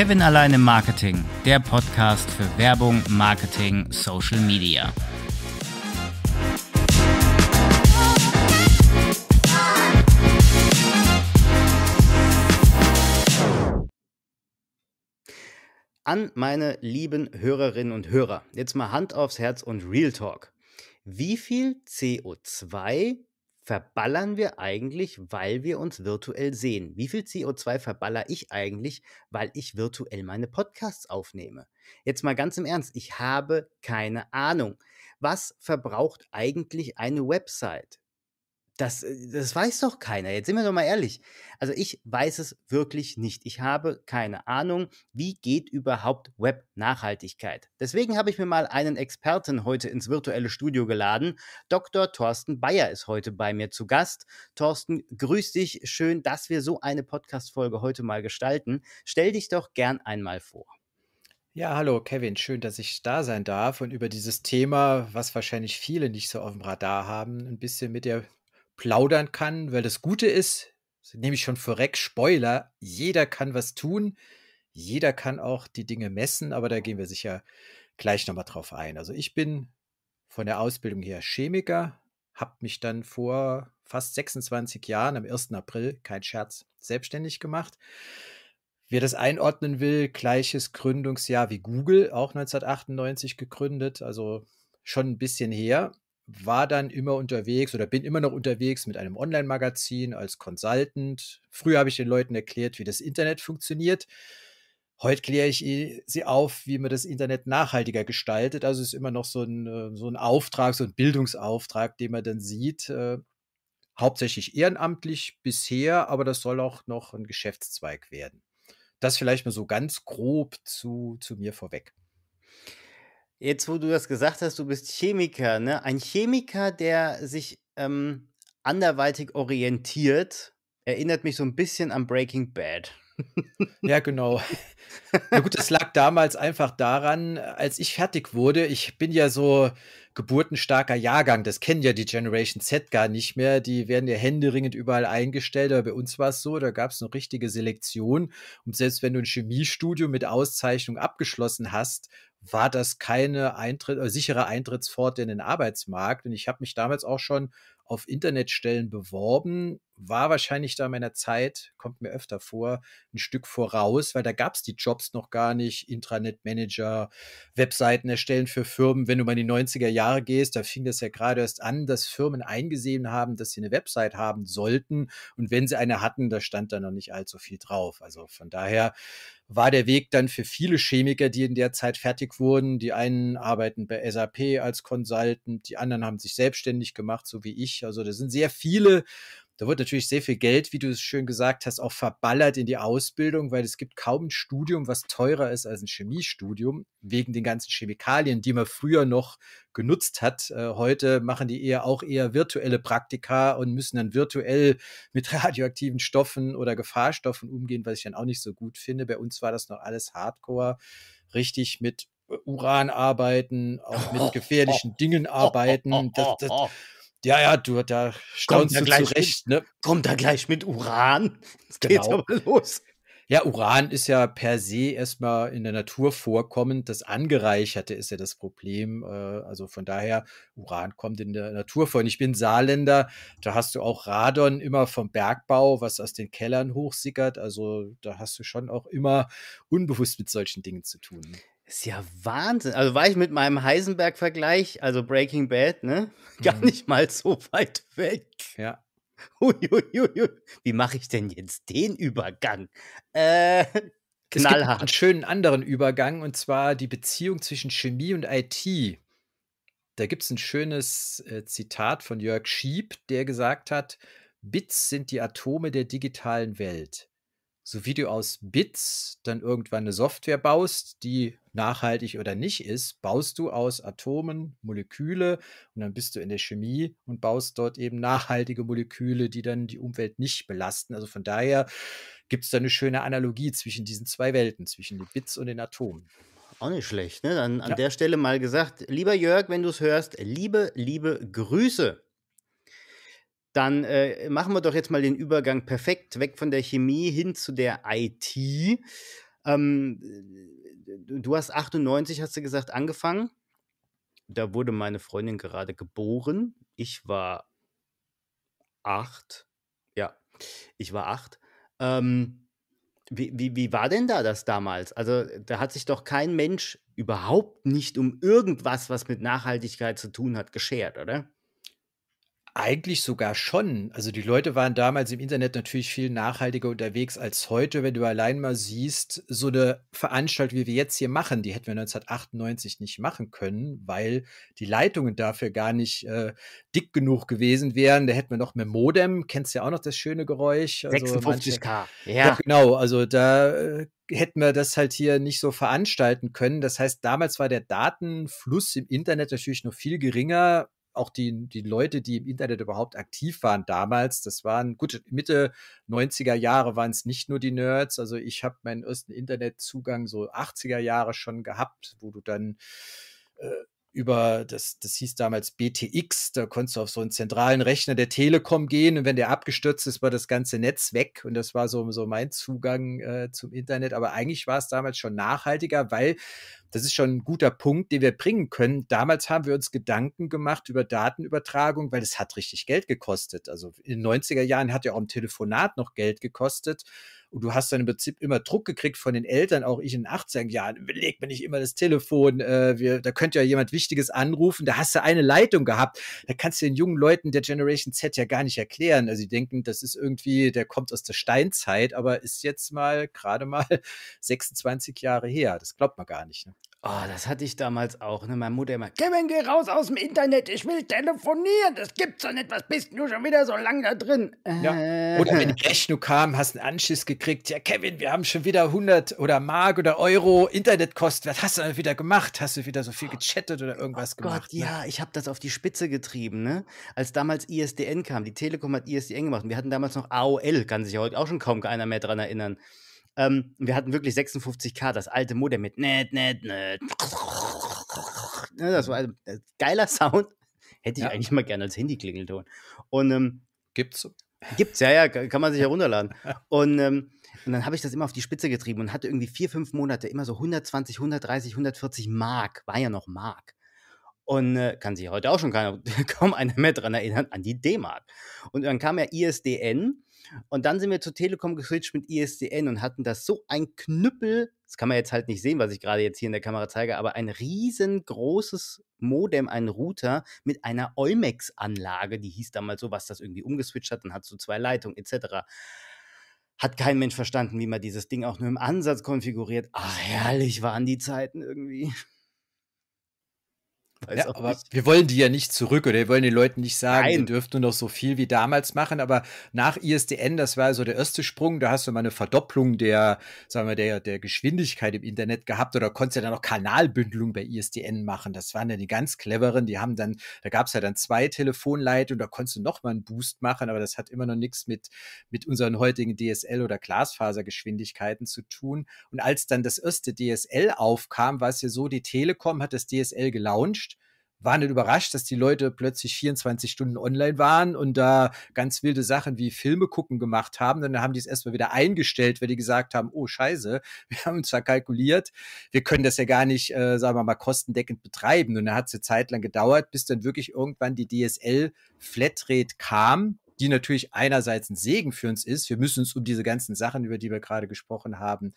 Kevin allein im Marketing, der Podcast für Werbung, Marketing, Social Media. An meine lieben Hörerinnen und Hörer, jetzt mal Hand aufs Herz und Real Talk. Wie viel CO2 verballern wir eigentlich, weil wir uns virtuell sehen? Wie viel CO2 verballer ich eigentlich, weil ich virtuell meine Podcasts aufnehme? Jetzt mal ganz im Ernst, ich habe keine Ahnung. Was verbraucht eigentlich eine Website? Das, äh, das weiß doch keiner. Jetzt sind wir doch mal ehrlich. Also ich weiß es wirklich nicht. Ich habe keine Ahnung, wie geht überhaupt Web-Nachhaltigkeit. Deswegen habe ich mir mal einen Experten heute ins virtuelle Studio geladen. Dr. Thorsten Bayer ist heute bei mir zu Gast. Thorsten, grüß dich. Schön, dass wir so eine Podcast-Folge heute mal gestalten. Stell dich doch gern einmal vor. Ja, hallo Kevin, schön, dass ich da sein darf und über dieses Thema, was wahrscheinlich viele nicht so auf dem Radar haben, ein bisschen mit dir plaudern kann, weil das Gute ist, das nehme ich schon vorweg, Spoiler, jeder kann was tun, jeder kann auch die Dinge messen, aber da gehen wir sicher gleich nochmal drauf ein. Also ich bin von der Ausbildung her Chemiker, habe mich dann vor fast 26 Jahren, am 1. April, kein Scherz, selbstständig gemacht. Wer das einordnen will, gleiches Gründungsjahr wie Google, auch 1998 gegründet, also schon ein bisschen her war dann immer unterwegs oder bin immer noch unterwegs mit einem Online-Magazin als Consultant. Früher habe ich den Leuten erklärt, wie das Internet funktioniert. Heute kläre ich äh, sie auf, wie man das Internet nachhaltiger gestaltet. Also es ist immer noch so ein, äh, so ein Auftrag, so ein Bildungsauftrag, den man dann sieht. Äh, hauptsächlich ehrenamtlich bisher, aber das soll auch noch ein Geschäftszweig werden. Das vielleicht mal so ganz grob zu, zu mir vorweg. Jetzt, wo du das gesagt hast, du bist Chemiker, ne? Ein Chemiker, der sich ähm, anderweitig orientiert, erinnert mich so ein bisschen an Breaking Bad. ja, genau. Na gut, es lag damals einfach daran, als ich fertig wurde, ich bin ja so geburtenstarker Jahrgang, das kennen ja die Generation Z gar nicht mehr, die werden ja händeringend überall eingestellt, aber bei uns war es so, da gab es eine richtige Selektion und selbst wenn du ein Chemiestudium mit Auszeichnung abgeschlossen hast, war das keine Eintritt, äh, sichere Eintrittspforte in den Arbeitsmarkt. Und ich habe mich damals auch schon auf Internetstellen beworben, war wahrscheinlich da meiner Zeit, kommt mir öfter vor, ein Stück voraus, weil da gab es die Jobs noch gar nicht. Intranet-Manager, Webseiten erstellen für Firmen. Wenn du mal in die 90er Jahre gehst, da fing das ja gerade erst an, dass Firmen eingesehen haben, dass sie eine Website haben sollten. Und wenn sie eine hatten, da stand da noch nicht allzu viel drauf. Also von daher war der Weg dann für viele Chemiker, die in der Zeit fertig wurden. Die einen arbeiten bei SAP als Consultant, die anderen haben sich selbstständig gemacht, so wie ich. Also da sind sehr viele, da wird natürlich sehr viel Geld, wie du es schön gesagt hast, auch verballert in die Ausbildung, weil es gibt kaum ein Studium, was teurer ist als ein Chemiestudium, wegen den ganzen Chemikalien, die man früher noch genutzt hat. Äh, heute machen die eher auch eher virtuelle Praktika und müssen dann virtuell mit radioaktiven Stoffen oder Gefahrstoffen umgehen, was ich dann auch nicht so gut finde. Bei uns war das noch alles hardcore, richtig mit Uran arbeiten, auch mit gefährlichen Dingen arbeiten. Das, das, Ja, ja, du da staunst du gleich zurecht, mit, ne? Kommt da gleich mit Uran. Jetzt genau. geht's aber los. Ja, Uran ist ja per se erstmal in der Natur vorkommend. Das Angereicherte ist ja das Problem. Äh, also von daher, Uran kommt in der Natur vor. Und ich bin Saarländer, da hast du auch Radon immer vom Bergbau, was aus den Kellern hochsickert. Also da hast du schon auch immer unbewusst mit solchen Dingen zu tun. Ist ja Wahnsinn. Also war ich mit meinem Heisenberg-Vergleich, also Breaking Bad, ne? Gar mhm. nicht mal so weit weg. Ja. Uiuiui. Wie mache ich denn jetzt den Übergang? Äh, knallhart. Es gibt einen schönen anderen Übergang und zwar die Beziehung zwischen Chemie und IT. Da gibt es ein schönes äh, Zitat von Jörg Schieb, der gesagt hat: Bits sind die Atome der digitalen Welt so wie du aus Bits dann irgendwann eine Software baust, die nachhaltig oder nicht ist, baust du aus Atomen Moleküle und dann bist du in der Chemie und baust dort eben nachhaltige Moleküle, die dann die Umwelt nicht belasten. Also von daher gibt es da eine schöne Analogie zwischen diesen zwei Welten, zwischen den Bits und den Atomen. Auch nicht schlecht, ne? Dann an ja. der Stelle mal gesagt, lieber Jörg, wenn du es hörst, liebe, liebe Grüße dann äh, machen wir doch jetzt mal den Übergang perfekt weg von der Chemie hin zu der IT. Ähm, du hast 98, hast du gesagt, angefangen. Da wurde meine Freundin gerade geboren. Ich war acht. Ja, ich war acht. Ähm, wie, wie, wie war denn da das damals? Also da hat sich doch kein Mensch überhaupt nicht um irgendwas, was mit Nachhaltigkeit zu tun hat, geschert, oder? Eigentlich sogar schon. Also die Leute waren damals im Internet natürlich viel nachhaltiger unterwegs als heute. Wenn du allein mal siehst, so eine Veranstaltung, wie wir jetzt hier machen, die hätten wir 1998 nicht machen können, weil die Leitungen dafür gar nicht äh, dick genug gewesen wären. Da hätten wir noch mehr Modem, kennst ja auch noch das schöne Geräusch. Also 56k, manche, ja. ja. Genau, also da äh, hätten wir das halt hier nicht so veranstalten können. Das heißt, damals war der Datenfluss im Internet natürlich noch viel geringer auch die, die Leute, die im Internet überhaupt aktiv waren damals, das waren gut Mitte 90er Jahre waren es nicht nur die Nerds. Also ich habe meinen ersten Internetzugang so 80er Jahre schon gehabt, wo du dann äh, über, das, das hieß damals BTX, da konntest du auf so einen zentralen Rechner der Telekom gehen und wenn der abgestürzt ist, war das ganze Netz weg und das war so, so mein Zugang äh, zum Internet. Aber eigentlich war es damals schon nachhaltiger, weil das ist schon ein guter Punkt, den wir bringen können. Damals haben wir uns Gedanken gemacht über Datenübertragung, weil es hat richtig Geld gekostet. Also in den 90er Jahren hat ja auch ein Telefonat noch Geld gekostet. Und du hast dann im Prinzip immer Druck gekriegt von den Eltern, auch ich in den 18 Jahren, hm, legt mir nicht immer das Telefon, äh, wir, da könnte ja jemand Wichtiges anrufen, da hast du eine Leitung gehabt. Da kannst du den jungen Leuten der Generation Z ja gar nicht erklären. Also sie denken, das ist irgendwie, der kommt aus der Steinzeit, aber ist jetzt mal gerade mal 26 Jahre her. Das glaubt man gar nicht. Ne? Oh, das hatte ich damals auch. Ne? Meine Mutter immer, Kevin, geh raus aus dem Internet, ich will telefonieren. Das gibt's doch nicht. Was bist du schon wieder so lange da drin? Ja. Oder äh. wenn die Rechnung kam, hast einen Anschiss gekriegt. Ja, Kevin, wir haben schon wieder 100 oder Mark oder Euro Internetkosten. Was hast du denn wieder gemacht? Hast du wieder so viel gechattet oder irgendwas oh Gott, gemacht? Gott, ne? ja, ich habe das auf die Spitze getrieben. Ne? Als damals ISDN kam, die Telekom hat ISDN gemacht. Und wir hatten damals noch AOL, kann sich heute auch schon kaum keiner mehr dran erinnern. Ähm, wir hatten wirklich 56K, das alte Modem mit net, net, net. Ne, das war ein also, äh, geiler Sound. Hätte ich ja. eigentlich mal gerne als Handy-Klingelton. Und ähm, gibt's? Gibt's, ja, ja, kann man sich herunterladen. und, ähm, und dann habe ich das immer auf die Spitze getrieben und hatte irgendwie vier, fünf Monate immer so 120, 130, 140 Mark. War ja noch Mark. Und äh, kann sich heute auch schon keiner, kaum einer mehr dran erinnern, an die D-Mark. Und dann kam ja ISDN und dann sind wir zur Telekom geswitcht mit ISDN und hatten das so ein Knüppel, das kann man jetzt halt nicht sehen, was ich gerade jetzt hier in der Kamera zeige, aber ein riesengroßes Modem, ein Router mit einer Eumex-Anlage, die hieß damals so, was das irgendwie umgeswitcht hat, dann hattest so zwei Leitungen etc. Hat kein Mensch verstanden, wie man dieses Ding auch nur im Ansatz konfiguriert. Ach, herrlich waren die Zeiten irgendwie ja, aber nicht. wir wollen die ja nicht zurück oder wir wollen den Leuten nicht sagen, Nein. ihr dürft nur noch so viel wie damals machen. Aber nach ISDN, das war so der erste Sprung, da hast du mal eine Verdopplung der, sagen wir, der, der Geschwindigkeit im Internet gehabt oder konntest ja dann auch Kanalbündelung bei ISDN machen. Das waren ja die ganz cleveren, die haben dann, da gab es ja dann zwei Telefonleitungen, da konntest du nochmal einen Boost machen, aber das hat immer noch nichts mit, mit unseren heutigen DSL oder Glasfasergeschwindigkeiten zu tun. Und als dann das erste DSL aufkam, war es ja so, die Telekom hat das DSL gelauncht war nicht überrascht, dass die Leute plötzlich 24 Stunden online waren und da ganz wilde Sachen wie Filme gucken gemacht haben. dann haben die es erstmal wieder eingestellt, weil die gesagt haben, oh scheiße, wir haben uns verkalkuliert, wir können das ja gar nicht, äh, sagen wir mal, kostendeckend betreiben. Und dann hat es eine Zeit lang gedauert, bis dann wirklich irgendwann die DSL-Flatrate kam die natürlich einerseits ein Segen für uns ist. Wir müssen uns um diese ganzen Sachen, über die wir gerade gesprochen haben,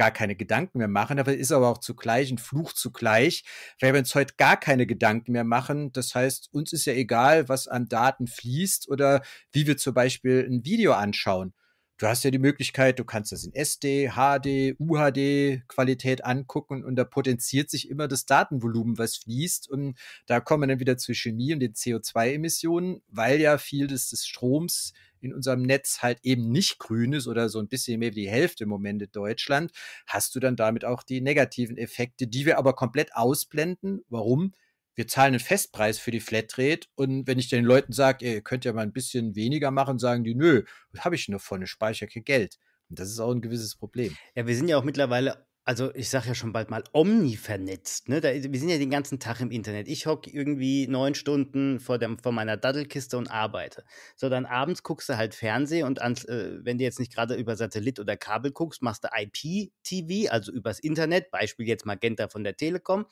gar keine Gedanken mehr machen. Aber ist aber auch zugleich ein Fluch zugleich, weil wir uns heute gar keine Gedanken mehr machen. Das heißt, uns ist ja egal, was an Daten fließt oder wie wir zum Beispiel ein Video anschauen. Du hast ja die Möglichkeit, du kannst das in SD, HD, UHD Qualität angucken und da potenziert sich immer das Datenvolumen, was fließt. Und da kommen wir dann wieder zur Chemie und den CO2-Emissionen, weil ja viel des, des Stroms in unserem Netz halt eben nicht grün ist oder so ein bisschen mehr wie die Hälfte im Moment in Deutschland, hast du dann damit auch die negativen Effekte, die wir aber komplett ausblenden. Warum? wir zahlen einen Festpreis für die Flatrate und wenn ich den Leuten sage, ihr könnt ja mal ein bisschen weniger machen, sagen die, nö, habe ich nur von, ich speichere kein Geld. Und das ist auch ein gewisses Problem. Ja, wir sind ja auch mittlerweile also ich sage ja schon bald mal, omnivernetzt. Ne? Da, wir sind ja den ganzen Tag im Internet. Ich hocke irgendwie neun Stunden vor, dem, vor meiner Daddelkiste und arbeite. So, dann abends guckst du halt Fernsehen und ans, äh, wenn du jetzt nicht gerade über Satellit oder Kabel guckst, machst du IP-TV, also übers Internet, Beispiel jetzt Magenta von der Telekom.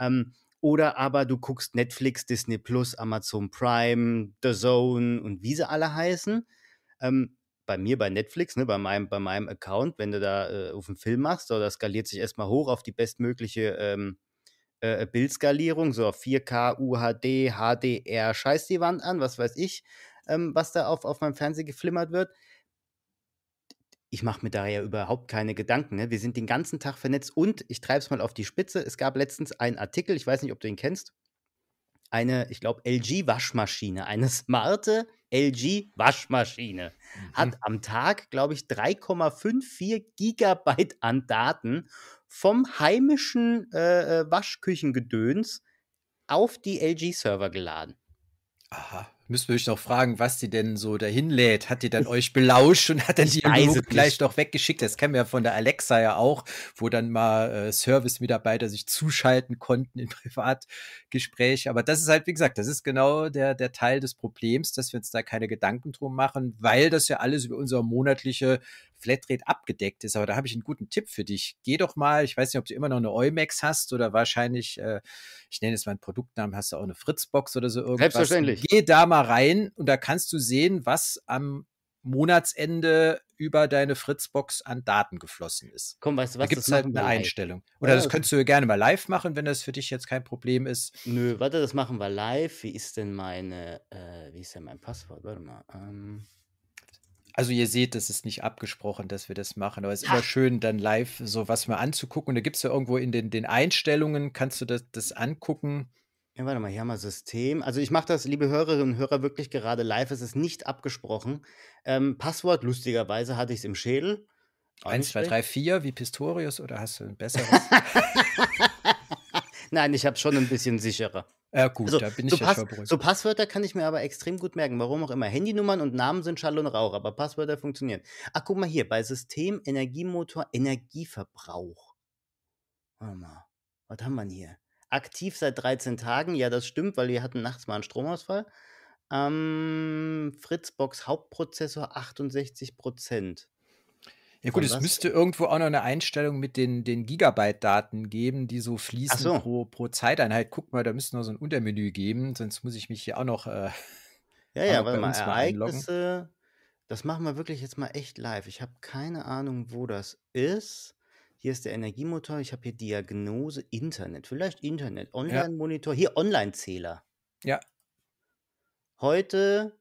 Ähm, oder aber du guckst Netflix, Disney Plus, Amazon Prime, The Zone und wie sie alle heißen. Ähm, bei mir bei Netflix, ne, bei meinem, bei meinem Account, wenn du da äh, auf einen Film machst, so, das skaliert sich erstmal hoch auf die bestmögliche ähm, äh, äh Bildskalierung, so auf 4K, UHD, HDR, scheiß die Wand an, was weiß ich, ähm, was da auf, auf meinem Fernseher geflimmert wird. Ich mache mir da ja überhaupt keine Gedanken. Ne? Wir sind den ganzen Tag vernetzt und ich treibe es mal auf die Spitze. Es gab letztens einen Artikel, ich weiß nicht, ob du ihn kennst, eine, ich glaube, LG-Waschmaschine, eine smarte LG-Waschmaschine, mhm. hat am Tag, glaube ich, 3,54 Gigabyte an Daten vom heimischen äh, äh Waschküchengedöns auf die LG-Server geladen. Aha. Müssen wir euch noch fragen, was die denn so dahin lädt. Hat die dann euch belauscht und hat dann die Envelope gleich noch weggeschickt? Das kennen wir ja von der Alexa ja auch, wo dann mal äh, Service-Mitarbeiter sich zuschalten konnten in Privatgespräche. Aber das ist halt, wie gesagt, das ist genau der, der Teil des Problems, dass wir uns da keine Gedanken drum machen, weil das ja alles über unsere monatliche Flatrate abgedeckt ist. Aber da habe ich einen guten Tipp für dich. Geh doch mal, ich weiß nicht, ob du immer noch eine Eumex hast oder wahrscheinlich, äh, ich nenne jetzt meinen Produktnamen, hast du auch eine Fritzbox oder so irgendwas. Selbstverständlich. Geh da mal rein und da kannst du sehen, was am Monatsende über deine Fritzbox an Daten geflossen ist. Komm, weißt du was? Da gibt es halt eine Einstellung. Oder ja, das könntest du gerne mal live machen, wenn das für dich jetzt kein Problem ist. Nö, warte, das machen wir live. Wie ist denn meine, äh, wie ist denn mein Passwort? Warte mal. Ähm also ihr seht, das ist nicht abgesprochen, dass wir das machen, aber es ist immer schön, dann live so was mal anzugucken. Und da gibt es ja irgendwo in den, den Einstellungen, kannst du das, das angucken. Ja, warte mal, hier haben wir System. Also ich mache das, liebe Hörerinnen und Hörer, wirklich gerade live. Es ist nicht abgesprochen. Ähm, Passwort, lustigerweise hatte ich es im Schädel. Auch 1, 2, 3, 4, wie Pistorius, oder hast du ein besseres? Nein, ich habe schon ein bisschen sicherer. Ja, gut, also, da bin so ich Pass, schon beruhigt. So Passwörter kann ich mir aber extrem gut merken. Warum auch immer. Handynummern und Namen sind Schall und Rauch, aber Passwörter funktionieren. Ach, guck mal hier, bei System, Energiemotor, Energieverbrauch. Warte mal, was haben wir denn hier? Aktiv seit 13 Tagen, ja, das stimmt, weil wir hatten nachts mal einen Stromausfall. Ähm, Fritzbox Hauptprozessor 68 Prozent. Ja gut, es müsste irgendwo auch noch eine Einstellung mit den, den Gigabyte-Daten geben, die so fließen so. Pro, pro Zeiteinheit. Guck mal, da müsste noch so ein Untermenü geben, sonst muss ich mich hier auch noch. Äh, ja, ja, warte mal, Ereignisse, einloggen. das machen wir wirklich jetzt mal echt live. Ich habe keine Ahnung, wo das ist. Hier ist der Energiemotor, ich habe hier Diagnose, Internet, vielleicht Internet, Online-Monitor, ja. hier Online-Zähler. Ja. Heute,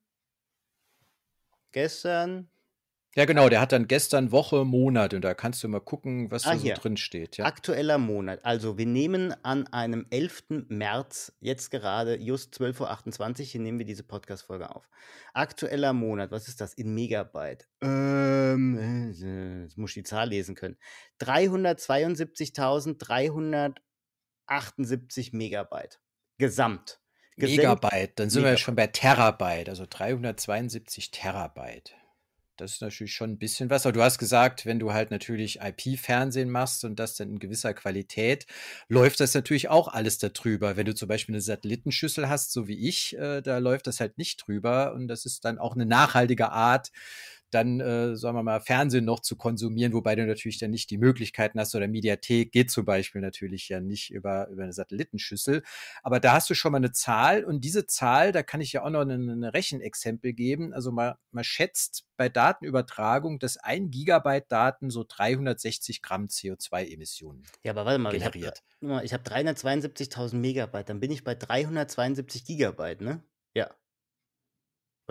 gestern, ja, genau, der hat dann gestern Woche, Monat und da kannst du mal gucken, was ah, da so drin steht. Ja. Aktueller Monat. Also wir nehmen an einem 11. März, jetzt gerade, just 12.28 Uhr, hier nehmen wir diese Podcast-Folge auf. Aktueller Monat, was ist das in Megabyte? Ähm, äh, jetzt muss ich die Zahl lesen können. 372.378 Megabyte. Gesamt. Gesenkt Megabyte, dann sind Megabyte. wir ja schon bei Terabyte, also 372 Terabyte das ist natürlich schon ein bisschen was. Aber du hast gesagt, wenn du halt natürlich IP-Fernsehen machst und das dann in gewisser Qualität, läuft das natürlich auch alles darüber. Wenn du zum Beispiel eine Satellitenschüssel hast, so wie ich, äh, da läuft das halt nicht drüber. Und das ist dann auch eine nachhaltige Art, dann, äh, sagen wir mal, Fernsehen noch zu konsumieren, wobei du natürlich dann nicht die Möglichkeiten hast oder Mediathek geht zum Beispiel natürlich ja nicht über, über eine Satellitenschüssel. Aber da hast du schon mal eine Zahl und diese Zahl, da kann ich ja auch noch ein Rechenexempel geben. Also man, man schätzt bei Datenübertragung, dass ein Gigabyte Daten so 360 Gramm CO2-Emissionen generiert. Ja, aber warte mal, generiert. ich habe hab 372.000 Megabyte, dann bin ich bei 372 Gigabyte, ne? Ja.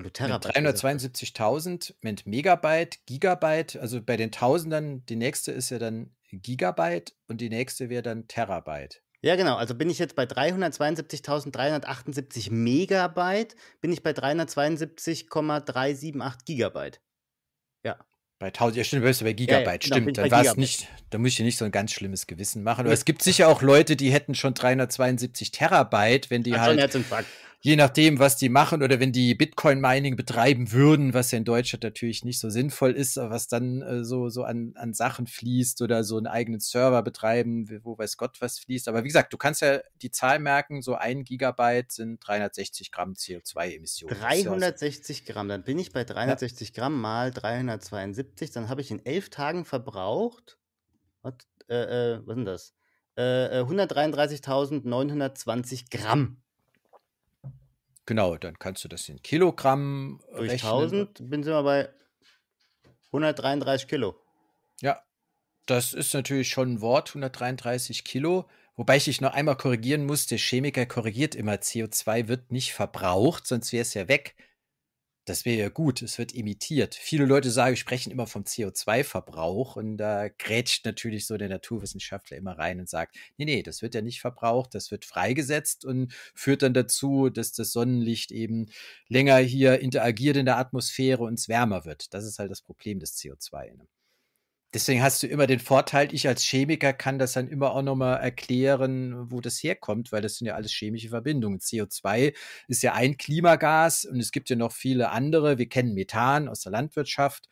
Weil Terabyte. 372.000 mit Megabyte, Gigabyte, also bei den Tausendern, die nächste ist ja dann Gigabyte und die nächste wäre dann Terabyte. Ja, genau. Also bin ich jetzt bei 372.378 Megabyte, bin ich bei 372,378 Gigabyte. Ja. Bei 1000, ja, stimmt, bist du bei Gigabyte, ja, ja, genau, stimmt. Dann war es nicht, da muss ich dir nicht so ein ganz schlimmes Gewissen machen. Aber ja. es gibt sicher auch Leute, die hätten schon 372 Terabyte, wenn die Hat halt. Schon Herzinfarkt je nachdem, was die machen oder wenn die Bitcoin-Mining betreiben würden, was ja in Deutschland natürlich nicht so sinnvoll ist, was dann äh, so, so an, an Sachen fließt oder so einen eigenen Server betreiben, wo weiß Gott was fließt. Aber wie gesagt, du kannst ja die Zahl merken, so ein Gigabyte sind 360 Gramm CO2-Emissionen. 360 Gramm, dann bin ich bei 360 ja. Gramm mal 372, dann habe ich in elf Tagen verbraucht, was, äh, äh, was sind das? 133.920 äh, äh, Gramm. Genau, dann kannst du das in Kilogramm Durch rechnen. 1000 sind wir bei 133 Kilo. Ja, das ist natürlich schon ein Wort, 133 Kilo. Wobei ich dich noch einmal korrigieren muss, der Chemiker korrigiert immer, CO2 wird nicht verbraucht, sonst wäre es ja weg. Das wäre ja gut, es wird imitiert. Viele Leute sagen, sprechen immer vom CO2-Verbrauch und da grätscht natürlich so der Naturwissenschaftler immer rein und sagt, nee, nee, das wird ja nicht verbraucht, das wird freigesetzt und führt dann dazu, dass das Sonnenlicht eben länger hier interagiert in der Atmosphäre und es wärmer wird. Das ist halt das Problem des CO2. Deswegen hast du immer den Vorteil, ich als Chemiker kann das dann immer auch nochmal erklären, wo das herkommt, weil das sind ja alles chemische Verbindungen. CO2 ist ja ein Klimagas und es gibt ja noch viele andere. Wir kennen Methan aus der Landwirtschaft.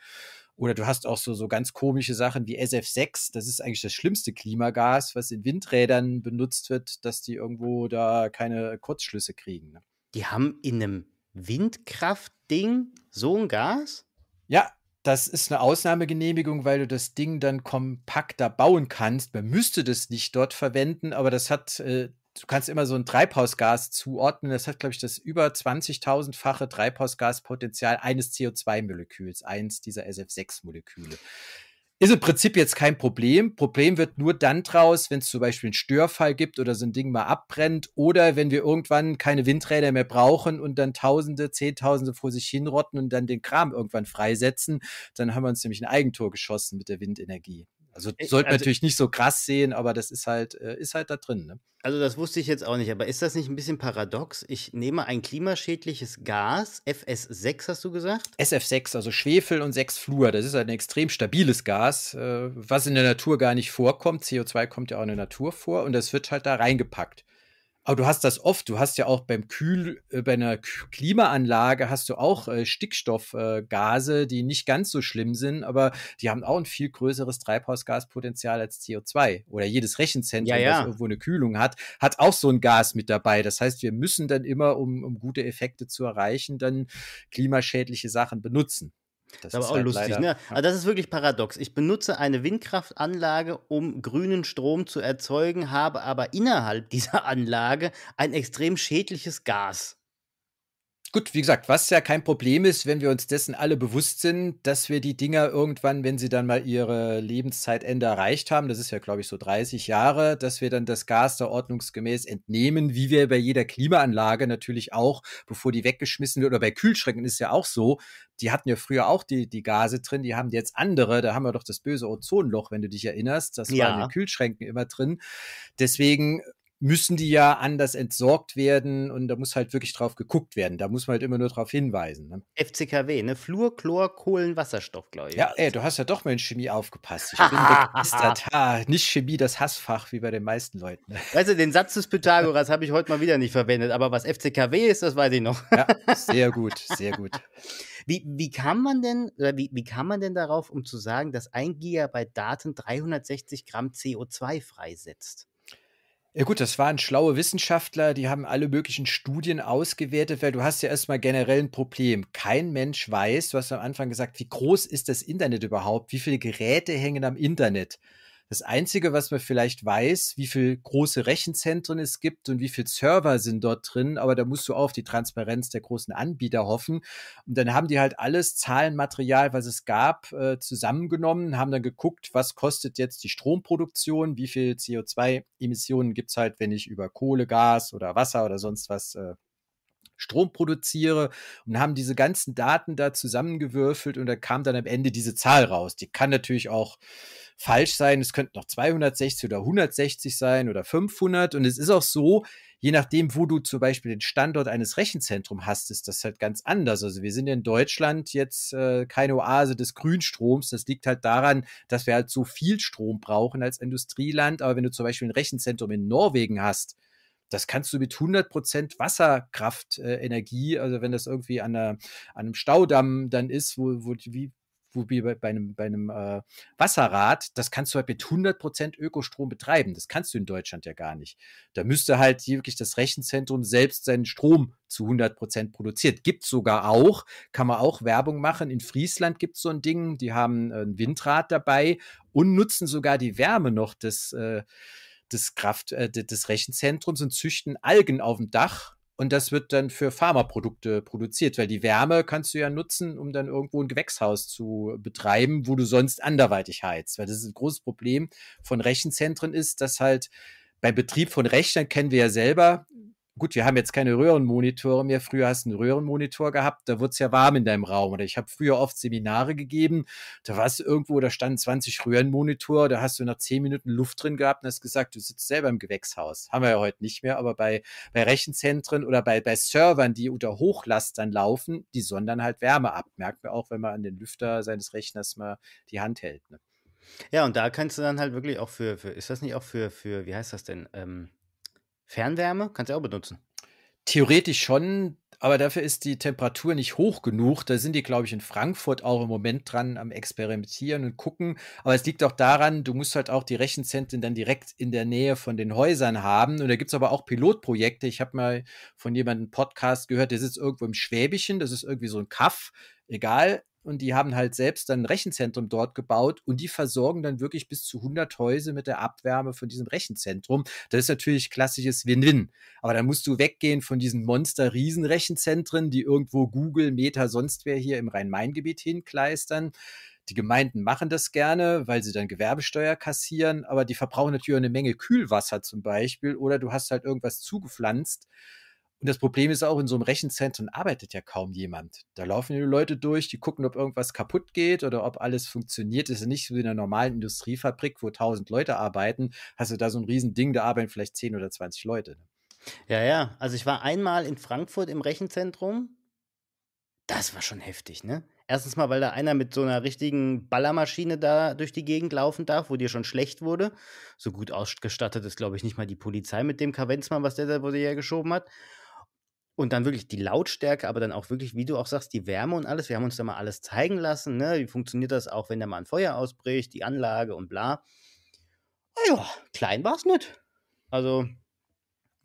Oder du hast auch so, so ganz komische Sachen wie SF6. Das ist eigentlich das schlimmste Klimagas, was in Windrädern benutzt wird, dass die irgendwo da keine Kurzschlüsse kriegen. Ne? Die haben in einem Windkraftding so ein Gas? Ja, das ist eine Ausnahmegenehmigung, weil du das Ding dann kompakter bauen kannst. Man müsste das nicht dort verwenden, aber das hat, äh, du kannst immer so ein Treibhausgas zuordnen. Das hat, glaube ich, das über 20.000-fache Treibhausgaspotenzial eines CO2-Moleküls, eines dieser SF6-Moleküle. Ist im Prinzip jetzt kein Problem. Problem wird nur dann draus, wenn es zum Beispiel einen Störfall gibt oder so ein Ding mal abbrennt oder wenn wir irgendwann keine Windräder mehr brauchen und dann Tausende, Zehntausende vor sich hinrotten und dann den Kram irgendwann freisetzen. Dann haben wir uns nämlich ein Eigentor geschossen mit der Windenergie. Also sollte also, natürlich nicht so krass sehen, aber das ist halt, äh, ist halt da drin. Ne? Also das wusste ich jetzt auch nicht, aber ist das nicht ein bisschen paradox? Ich nehme ein klimaschädliches Gas, FS6 hast du gesagt? SF6, also Schwefel und 6-Fluor. Das ist ein extrem stabiles Gas, äh, was in der Natur gar nicht vorkommt. CO2 kommt ja auch in der Natur vor und das wird halt da reingepackt. Aber du hast das oft. Du hast ja auch beim Kühl, äh, bei einer Klimaanlage hast du auch äh, Stickstoffgase, äh, die nicht ganz so schlimm sind, aber die haben auch ein viel größeres Treibhausgaspotenzial als CO2. Oder jedes Rechenzentrum, ja, ja. das irgendwo eine Kühlung hat, hat auch so ein Gas mit dabei. Das heißt, wir müssen dann immer, um, um gute Effekte zu erreichen, dann klimaschädliche Sachen benutzen. Das aber ist auch halt lustig, leider, ne? Also das ist wirklich paradox. Ich benutze eine Windkraftanlage, um grünen Strom zu erzeugen, habe aber innerhalb dieser Anlage ein extrem schädliches Gas. Gut, wie gesagt, was ja kein Problem ist, wenn wir uns dessen alle bewusst sind, dass wir die Dinger irgendwann, wenn sie dann mal ihre Lebenszeitende erreicht haben, das ist ja, glaube ich, so 30 Jahre, dass wir dann das Gas da ordnungsgemäß entnehmen, wie wir bei jeder Klimaanlage natürlich auch, bevor die weggeschmissen wird, oder bei Kühlschränken ist ja auch so, die hatten ja früher auch die, die Gase drin, die haben jetzt andere, da haben wir doch das böse Ozonloch, wenn du dich erinnerst, das ja. war in den Kühlschränken immer drin. Deswegen müssen die ja anders entsorgt werden und da muss halt wirklich drauf geguckt werden. Da muss man halt immer nur drauf hinweisen. Ne? FCKW, ne? Fluor, Chlor, Kohlen, Wasserstoff, glaube ich. Ja, ey, du hast ja doch mal in Chemie aufgepasst. Ich bin begeistert. Ha, nicht Chemie, das Hassfach, wie bei den meisten Leuten. Weißt du, den Satz des Pythagoras habe ich heute mal wieder nicht verwendet, aber was FCKW ist, das weiß ich noch. ja, sehr gut, sehr gut. Wie, wie kam man denn, oder wie, wie kam man denn darauf, um zu sagen, dass ein Gigabyte Daten 360 Gramm CO2 freisetzt? Ja gut, das waren schlaue Wissenschaftler, die haben alle möglichen Studien ausgewertet, weil du hast ja erstmal generell ein Problem. Kein Mensch weiß, du hast am Anfang gesagt, wie groß ist das Internet überhaupt? Wie viele Geräte hängen am Internet? Das Einzige, was man vielleicht weiß, wie viel große Rechenzentren es gibt und wie viel Server sind dort drin, aber da musst du auf die Transparenz der großen Anbieter hoffen. Und dann haben die halt alles Zahlenmaterial, was es gab, äh, zusammengenommen, haben dann geguckt, was kostet jetzt die Stromproduktion, wie viel CO2-Emissionen gibt's halt, wenn ich über Kohle, Gas oder Wasser oder sonst was äh, Strom produziere und haben diese ganzen Daten da zusammengewürfelt und da kam dann am Ende diese Zahl raus. Die kann natürlich auch falsch sein. Es könnten noch 260 oder 160 sein oder 500. Und es ist auch so, je nachdem, wo du zum Beispiel den Standort eines Rechenzentrums hast, ist das halt ganz anders. Also wir sind in Deutschland jetzt äh, keine Oase des Grünstroms. Das liegt halt daran, dass wir halt so viel Strom brauchen als Industrieland. Aber wenn du zum Beispiel ein Rechenzentrum in Norwegen hast, das kannst du mit 100% Wasserkraftenergie, äh, also wenn das irgendwie an, einer, an einem Staudamm dann ist, wo, wo wie wie bei, bei einem, bei einem äh, Wasserrad, das kannst du halt mit 100% Ökostrom betreiben. Das kannst du in Deutschland ja gar nicht. Da müsste halt wirklich das Rechenzentrum selbst seinen Strom zu 100% produziert. Gibt sogar auch, kann man auch Werbung machen. In Friesland gibt es so ein Ding, die haben äh, ein Windrad dabei und nutzen sogar die Wärme noch des, äh, des Kraft, äh, des Rechenzentrums und züchten Algen auf dem Dach. Und das wird dann für Pharmaprodukte produziert, weil die Wärme kannst du ja nutzen, um dann irgendwo ein Gewächshaus zu betreiben, wo du sonst anderweitig heizt. Weil das ist ein großes Problem von Rechenzentren ist, dass halt beim Betrieb von Rechnern kennen wir ja selber, gut, wir haben jetzt keine Röhrenmonitore mehr. Früher hast du einen Röhrenmonitor gehabt, da wurde es ja warm in deinem Raum. Oder ich habe früher oft Seminare gegeben, da warst du irgendwo, da standen 20 Röhrenmonitor, da hast du nach 10 Minuten Luft drin gehabt und hast gesagt, du sitzt selber im Gewächshaus. Haben wir ja heute nicht mehr, aber bei, bei Rechenzentren oder bei, bei Servern, die unter Hochlastern laufen, die sondern halt Wärme ab. Merkt man auch, wenn man an den Lüfter seines Rechners mal die Hand hält. Ne? Ja, und da kannst du dann halt wirklich auch für, für ist das nicht auch für, für wie heißt das denn? Ähm Fernwärme kannst du auch benutzen. Theoretisch schon, aber dafür ist die Temperatur nicht hoch genug. Da sind die, glaube ich, in Frankfurt auch im Moment dran am Experimentieren und gucken. Aber es liegt auch daran, du musst halt auch die Rechenzentren dann direkt in der Nähe von den Häusern haben. Und da gibt es aber auch Pilotprojekte. Ich habe mal von jemandem einen Podcast gehört, der sitzt irgendwo im Schwäbischen, das ist irgendwie so ein Kaff, egal, und die haben halt selbst dann ein Rechenzentrum dort gebaut und die versorgen dann wirklich bis zu 100 Häuser mit der Abwärme von diesem Rechenzentrum. Das ist natürlich klassisches Win-Win. Aber dann musst du weggehen von diesen Monster-Riesen-Rechenzentren, die irgendwo Google, Meta, sonst wer hier im Rhein-Main-Gebiet hinkleistern. Die Gemeinden machen das gerne, weil sie dann Gewerbesteuer kassieren, aber die verbrauchen natürlich auch eine Menge Kühlwasser zum Beispiel oder du hast halt irgendwas zugepflanzt und das Problem ist auch, in so einem Rechenzentrum arbeitet ja kaum jemand. Da laufen die Leute durch, die gucken, ob irgendwas kaputt geht oder ob alles funktioniert. Das ist nicht so wie in einer normalen Industriefabrik, wo tausend Leute arbeiten. Hast du da so ein Riesending, da arbeiten vielleicht zehn oder zwanzig Leute. Ne? Ja, ja. Also ich war einmal in Frankfurt im Rechenzentrum. Das war schon heftig, ne? Erstens mal, weil da einer mit so einer richtigen Ballermaschine da durch die Gegend laufen darf, wo dir schon schlecht wurde. So gut ausgestattet ist, glaube ich, nicht mal die Polizei mit dem Kavenzmann, was der da wurde ja geschoben hat. Und dann wirklich die Lautstärke, aber dann auch wirklich, wie du auch sagst, die Wärme und alles. Wir haben uns da mal alles zeigen lassen. Ne? Wie funktioniert das auch, wenn da mal ein Feuer ausbricht, die Anlage und bla. Naja, ah klein war es nicht. Also.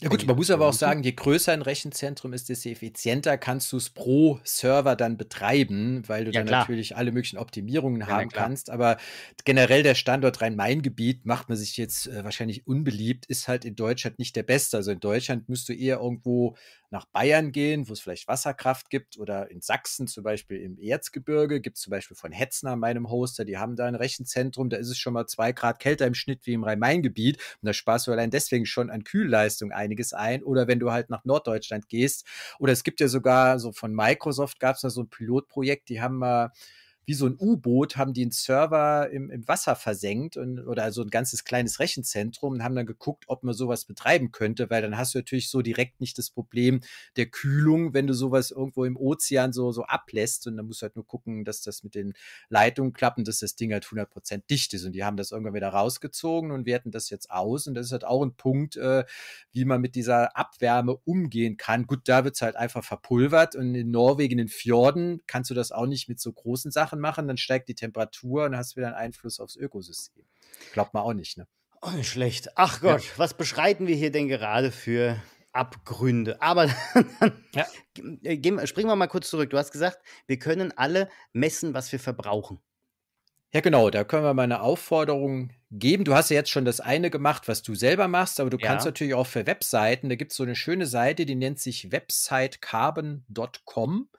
Ja gut, man muss aber auch sagen, je größer ein Rechenzentrum ist, desto effizienter kannst du es pro Server dann betreiben, weil du ja, dann klar. natürlich alle möglichen Optimierungen ja, haben kannst. Aber generell der Standort Rhein-Main-Gebiet macht man sich jetzt äh, wahrscheinlich unbeliebt, ist halt in Deutschland nicht der beste. Also in Deutschland musst du eher irgendwo nach Bayern gehen, wo es vielleicht Wasserkraft gibt oder in Sachsen zum Beispiel im Erzgebirge gibt es zum Beispiel von Hetzner, meinem Hoster, die haben da ein Rechenzentrum, da ist es schon mal zwei Grad kälter im Schnitt wie im Rhein-Main-Gebiet und da sparst du allein deswegen schon an Kühlleistung einiges ein oder wenn du halt nach Norddeutschland gehst oder es gibt ja sogar so von Microsoft gab es da so ein Pilotprojekt, die haben mal äh, wie so ein U-Boot, haben die einen Server im, im Wasser versenkt und, oder so ein ganzes kleines Rechenzentrum und haben dann geguckt, ob man sowas betreiben könnte, weil dann hast du natürlich so direkt nicht das Problem der Kühlung, wenn du sowas irgendwo im Ozean so, so ablässt und dann musst du halt nur gucken, dass das mit den Leitungen klappt und dass das Ding halt 100% Prozent dicht ist und die haben das irgendwann wieder rausgezogen und werten das jetzt aus und das ist halt auch ein Punkt, äh, wie man mit dieser Abwärme umgehen kann. Gut, da wird es halt einfach verpulvert und in Norwegen in Fjorden kannst du das auch nicht mit so großen Sachen machen, machen, dann steigt die Temperatur und hast wieder einen Einfluss aufs Ökosystem. Glaubt man auch nicht, ne? Oh, nicht schlecht. Ach Gott, ja. was beschreiten wir hier denn gerade für Abgründe? Aber dann, ja. Äh, springen wir mal kurz zurück. Du hast gesagt, wir können alle messen, was wir verbrauchen. Ja, genau, da können wir mal eine Aufforderung geben. Du hast ja jetzt schon das eine gemacht, was du selber machst, aber du ja. kannst natürlich auch für Webseiten, da gibt es so eine schöne Seite, die nennt sich websitecarbon.com.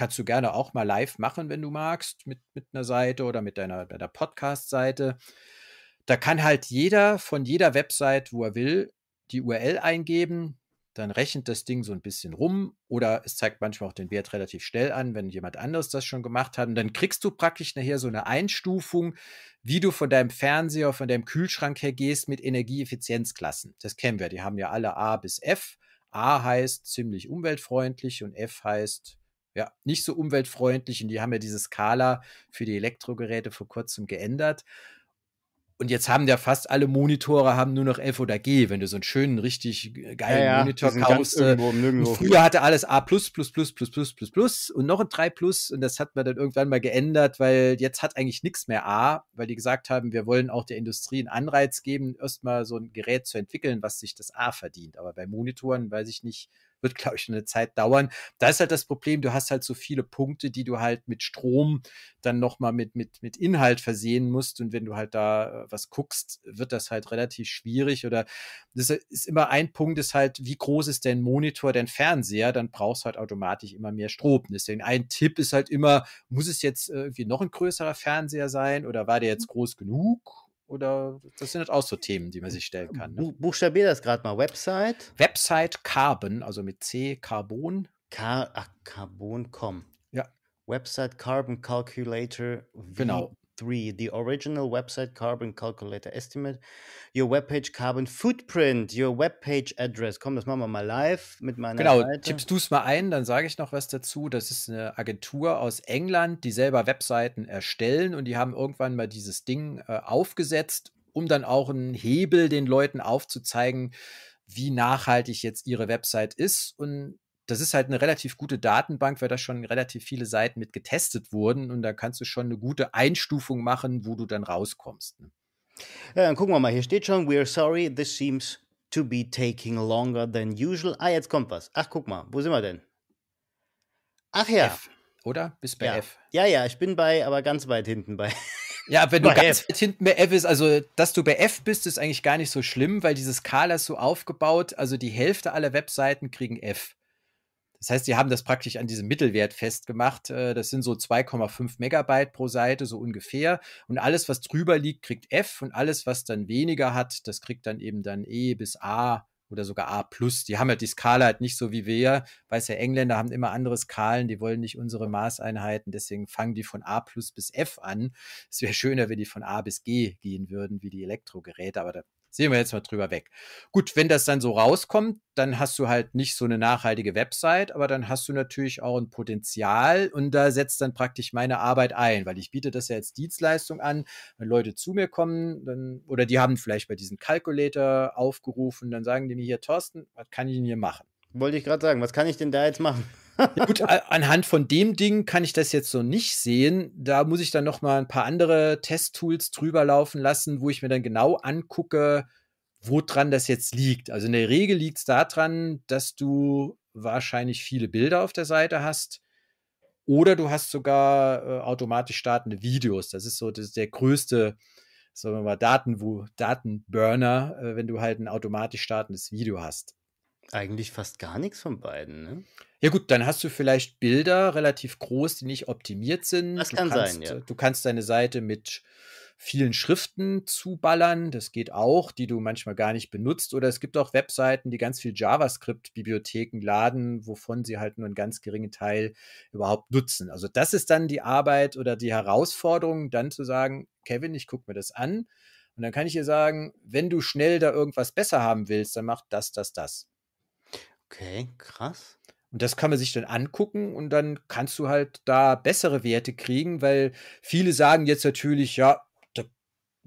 Kannst du gerne auch mal live machen, wenn du magst, mit, mit einer Seite oder mit deiner, deiner Podcast-Seite. Da kann halt jeder von jeder Website, wo er will, die URL eingeben. Dann rechnet das Ding so ein bisschen rum oder es zeigt manchmal auch den Wert relativ schnell an, wenn jemand anderes das schon gemacht hat. Und dann kriegst du praktisch nachher so eine Einstufung, wie du von deinem Fernseher, von deinem Kühlschrank her gehst mit Energieeffizienzklassen. Das kennen wir. Die haben ja alle A bis F. A heißt ziemlich umweltfreundlich und F heißt ja, nicht so umweltfreundlich. Und die haben ja diese Skala für die Elektrogeräte vor kurzem geändert. Und jetzt haben ja fast alle Monitore haben nur noch F oder G, wenn du so einen schönen, richtig geilen ja, Monitor kaufst. Äh, früher hatte alles A plus, plus, plus, plus, plus, plus, plus und noch ein 3 plus. Und das hat man dann irgendwann mal geändert, weil jetzt hat eigentlich nichts mehr A, weil die gesagt haben, wir wollen auch der Industrie einen Anreiz geben, erstmal so ein Gerät zu entwickeln, was sich das A verdient. Aber bei Monitoren weiß ich nicht, wird, glaube ich, eine Zeit dauern. Da ist halt das Problem, du hast halt so viele Punkte, die du halt mit Strom dann nochmal mit, mit, mit Inhalt versehen musst. Und wenn du halt da äh, was guckst, wird das halt relativ schwierig. Oder das ist immer ein Punkt, ist halt, wie groß ist dein Monitor, dein Fernseher? Dann brauchst du halt automatisch immer mehr Strom. Deswegen ein Tipp ist halt immer, muss es jetzt irgendwie noch ein größerer Fernseher sein oder war der jetzt mhm. groß genug? Oder das sind halt auch so Themen, die man sich stellen kann. Ne? Buchstabier das gerade mal. Website? Website Carbon, also mit C, Carbon. Car Carbon.com. Ja. Website Carbon Calculator. genau. 3, the original website carbon calculator estimate, your webpage carbon footprint, your webpage address. Komm, das machen wir mal live mit meiner Genau, Seite. tippst du es mal ein, dann sage ich noch was dazu. Das ist eine Agentur aus England, die selber Webseiten erstellen und die haben irgendwann mal dieses Ding äh, aufgesetzt, um dann auch einen Hebel den Leuten aufzuzeigen, wie nachhaltig jetzt ihre Website ist und das ist halt eine relativ gute Datenbank, weil da schon relativ viele Seiten mit getestet wurden und da kannst du schon eine gute Einstufung machen, wo du dann rauskommst. Ne? Ja, dann gucken wir mal. Hier steht schon, we're sorry, this seems to be taking longer than usual. Ah, jetzt kommt was. Ach, guck mal, wo sind wir denn? Ach ja. F, oder? Bis bei ja. F. Ja, ja, ich bin bei, aber ganz weit hinten bei. Ja, wenn bei du ganz F. weit hinten bei F bist, also dass du bei F bist, ist eigentlich gar nicht so schlimm, weil diese Skala ist so aufgebaut, also die Hälfte aller Webseiten kriegen F. Das heißt, sie haben das praktisch an diesem Mittelwert festgemacht. Äh, das sind so 2,5 Megabyte pro Seite, so ungefähr. Und alles, was drüber liegt, kriegt F und alles, was dann weniger hat, das kriegt dann eben dann E bis A oder sogar A Die haben halt die Skala halt nicht so wie wir. Weiß ja, Engländer haben immer andere Skalen, die wollen nicht unsere Maßeinheiten, deswegen fangen die von A bis F an. Es wäre schöner, wenn die von A bis G gehen würden, wie die Elektrogeräte, aber da Sehen wir jetzt mal drüber weg. Gut, wenn das dann so rauskommt, dann hast du halt nicht so eine nachhaltige Website, aber dann hast du natürlich auch ein Potenzial und da setzt dann praktisch meine Arbeit ein, weil ich biete das ja als Dienstleistung an. Wenn Leute zu mir kommen, dann, oder die haben vielleicht bei diesem Calculator aufgerufen, dann sagen die mir hier, Thorsten, was kann ich denn hier machen? Wollte ich gerade sagen, was kann ich denn da jetzt machen? Ja, gut, anhand von dem Ding kann ich das jetzt so nicht sehen. Da muss ich dann noch mal ein paar andere Testtools drüber laufen lassen, wo ich mir dann genau angucke, woran das jetzt liegt. Also in der Regel liegt es daran, dass du wahrscheinlich viele Bilder auf der Seite hast oder du hast sogar äh, automatisch startende Videos. Das ist so das ist der größte, sagen wir mal, Daten, Datenburner, äh, wenn du halt ein automatisch startendes Video hast. Eigentlich fast gar nichts von beiden, ne? Ja gut, dann hast du vielleicht Bilder relativ groß, die nicht optimiert sind. Das du kann kannst, sein, ja. Äh, du kannst deine Seite mit vielen Schriften zuballern, das geht auch, die du manchmal gar nicht benutzt. Oder es gibt auch Webseiten, die ganz viel JavaScript-Bibliotheken laden, wovon sie halt nur einen ganz geringen Teil überhaupt nutzen. Also das ist dann die Arbeit oder die Herausforderung, dann zu sagen, Kevin, ich gucke mir das an. Und dann kann ich dir sagen, wenn du schnell da irgendwas besser haben willst, dann mach das, das, das. Okay, krass. Und das kann man sich dann angucken und dann kannst du halt da bessere Werte kriegen, weil viele sagen jetzt natürlich, ja, da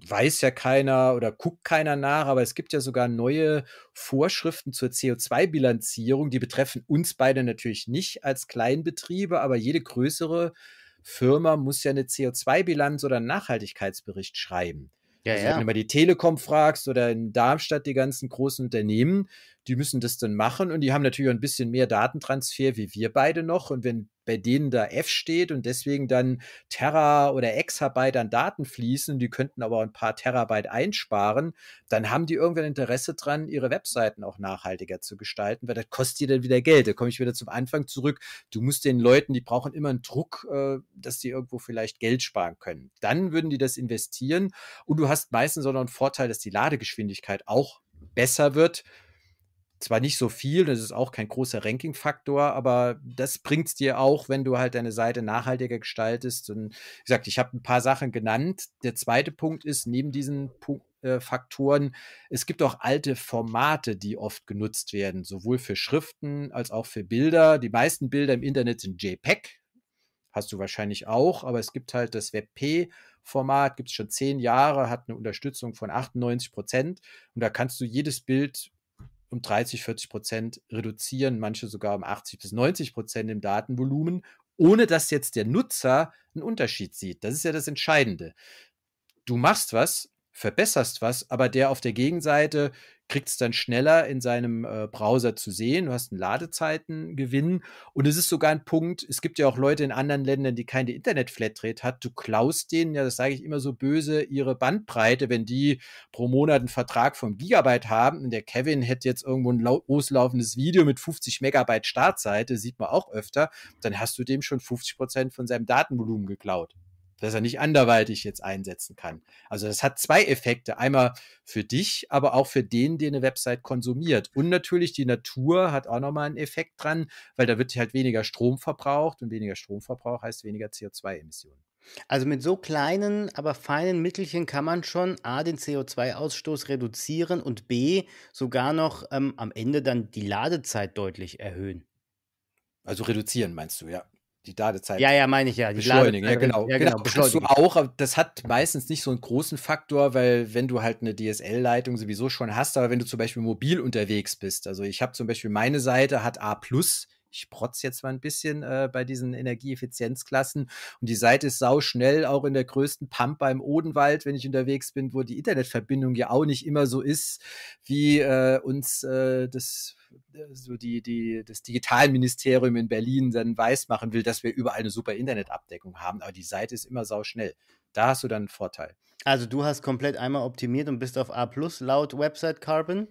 weiß ja keiner oder guckt keiner nach, aber es gibt ja sogar neue Vorschriften zur CO2-Bilanzierung, die betreffen uns beide natürlich nicht als Kleinbetriebe, aber jede größere Firma muss ja eine CO2-Bilanz oder einen Nachhaltigkeitsbericht schreiben. Ja, also, ja. Wenn du mal die Telekom fragst oder in Darmstadt die ganzen großen Unternehmen, die müssen das dann machen und die haben natürlich ein bisschen mehr Datentransfer wie wir beide noch. Und wenn bei denen da F steht und deswegen dann Terra oder Exabyte an Daten fließen, die könnten aber ein paar Terabyte einsparen, dann haben die irgendwann Interesse dran, ihre Webseiten auch nachhaltiger zu gestalten, weil das kostet dir dann wieder Geld. Da komme ich wieder zum Anfang zurück. Du musst den Leuten, die brauchen immer einen Druck, äh, dass die irgendwo vielleicht Geld sparen können. Dann würden die das investieren und du hast meistens auch noch einen Vorteil, dass die Ladegeschwindigkeit auch besser wird, zwar nicht so viel, das ist auch kein großer Ranking-Faktor, aber das bringt es dir auch, wenn du halt deine Seite nachhaltiger gestaltest. Und wie gesagt, ich habe ein paar Sachen genannt. Der zweite Punkt ist, neben diesen Punkt, äh, Faktoren. Es gibt auch alte Formate, die oft genutzt werden, sowohl für Schriften als auch für Bilder. Die meisten Bilder im Internet sind JPEG. Hast du wahrscheinlich auch, aber es gibt halt das WebP-Format, gibt es schon zehn Jahre, hat eine Unterstützung von 98 Prozent und da kannst du jedes Bild um 30, 40 Prozent reduzieren, manche sogar um 80 bis 90 Prozent im Datenvolumen, ohne dass jetzt der Nutzer einen Unterschied sieht. Das ist ja das Entscheidende. Du machst was, verbesserst was, aber der auf der Gegenseite kriegt es dann schneller in seinem äh, Browser zu sehen. Du hast einen Ladezeitengewinn und es ist sogar ein Punkt, es gibt ja auch Leute in anderen Ländern, die keine Internet-Flatrate hat. Du klaust denen, ja, das sage ich immer so böse, ihre Bandbreite, wenn die pro Monat einen Vertrag vom Gigabyte haben und der Kevin hätte jetzt irgendwo ein loslaufendes Video mit 50 Megabyte Startseite, sieht man auch öfter, dann hast du dem schon 50 Prozent von seinem Datenvolumen geklaut dass er nicht anderweitig jetzt einsetzen kann. Also das hat zwei Effekte. Einmal für dich, aber auch für den, der eine Website konsumiert. Und natürlich die Natur hat auch nochmal einen Effekt dran, weil da wird halt weniger Strom verbraucht und weniger Stromverbrauch heißt weniger CO2-Emissionen. Also mit so kleinen, aber feinen Mittelchen kann man schon A, den CO2-Ausstoß reduzieren und B, sogar noch ähm, am Ende dann die Ladezeit deutlich erhöhen. Also reduzieren, meinst du, ja die Ladezeit. Ja, ja, meine ich ja. Die beschleunigen, ja, genau. Ja, genau, genau beschleunigen. du auch, aber das hat meistens nicht so einen großen Faktor, weil wenn du halt eine DSL-Leitung sowieso schon hast, aber wenn du zum Beispiel mobil unterwegs bist, also ich habe zum Beispiel meine Seite hat A+, ich protz jetzt mal ein bisschen äh, bei diesen Energieeffizienzklassen. Und die Seite ist sau schnell, auch in der größten Pampa im Odenwald, wenn ich unterwegs bin, wo die Internetverbindung ja auch nicht immer so ist, wie äh, uns äh, das so die, die, das Digitalministerium in Berlin dann weiß machen will, dass wir überall eine super Internetabdeckung haben, aber die Seite ist immer sauschnell. Da hast du dann einen Vorteil. Also du hast komplett einmal optimiert und bist auf A plus laut Website Carbon.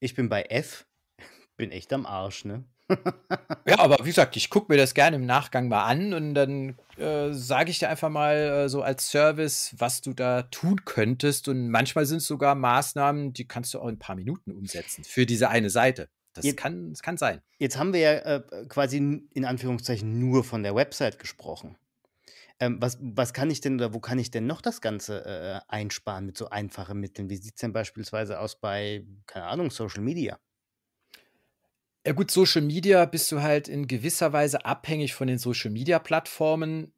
Ich bin bei F, bin echt am Arsch, ne? ja, aber wie gesagt, ich gucke mir das gerne im Nachgang mal an und dann äh, sage ich dir einfach mal äh, so als Service, was du da tun könntest. Und manchmal sind es sogar Maßnahmen, die kannst du auch in ein paar Minuten umsetzen für diese eine Seite. Das, jetzt, kann, das kann sein. Jetzt haben wir ja äh, quasi in Anführungszeichen nur von der Website gesprochen. Ähm, was, was kann ich denn oder wo kann ich denn noch das Ganze äh, einsparen mit so einfachen Mitteln? Wie sieht es denn beispielsweise aus bei, keine Ahnung, Social Media? Ja gut, Social Media bist du halt in gewisser Weise abhängig von den Social Media Plattformen.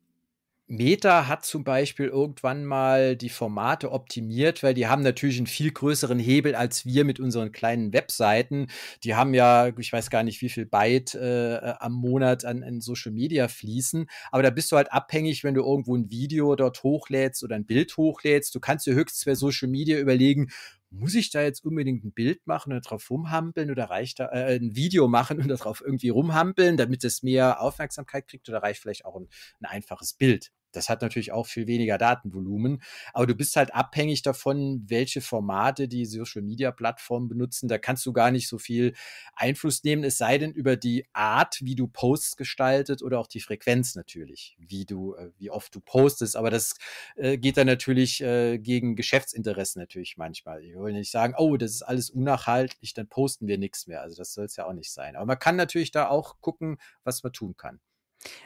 Meta hat zum Beispiel irgendwann mal die Formate optimiert, weil die haben natürlich einen viel größeren Hebel als wir mit unseren kleinen Webseiten. Die haben ja, ich weiß gar nicht, wie viel Byte äh, am Monat an, an Social Media fließen. Aber da bist du halt abhängig, wenn du irgendwo ein Video dort hochlädst oder ein Bild hochlädst. Du kannst dir höchstens bei Social Media überlegen, muss ich da jetzt unbedingt ein Bild machen und darauf rumhampeln oder reicht da äh, ein Video machen und darauf irgendwie rumhampeln, damit es mehr Aufmerksamkeit kriegt oder reicht vielleicht auch ein, ein einfaches Bild? Das hat natürlich auch viel weniger Datenvolumen. Aber du bist halt abhängig davon, welche Formate die Social Media Plattformen benutzen. Da kannst du gar nicht so viel Einfluss nehmen, es sei denn über die Art, wie du Posts gestaltet oder auch die Frequenz natürlich, wie du, äh, wie oft du postest. Aber das äh, geht dann natürlich äh, gegen Geschäftsinteressen natürlich manchmal. Ich will nicht sagen, oh, das ist alles unnachhaltig, dann posten wir nichts mehr. Also das soll es ja auch nicht sein. Aber man kann natürlich da auch gucken, was man tun kann.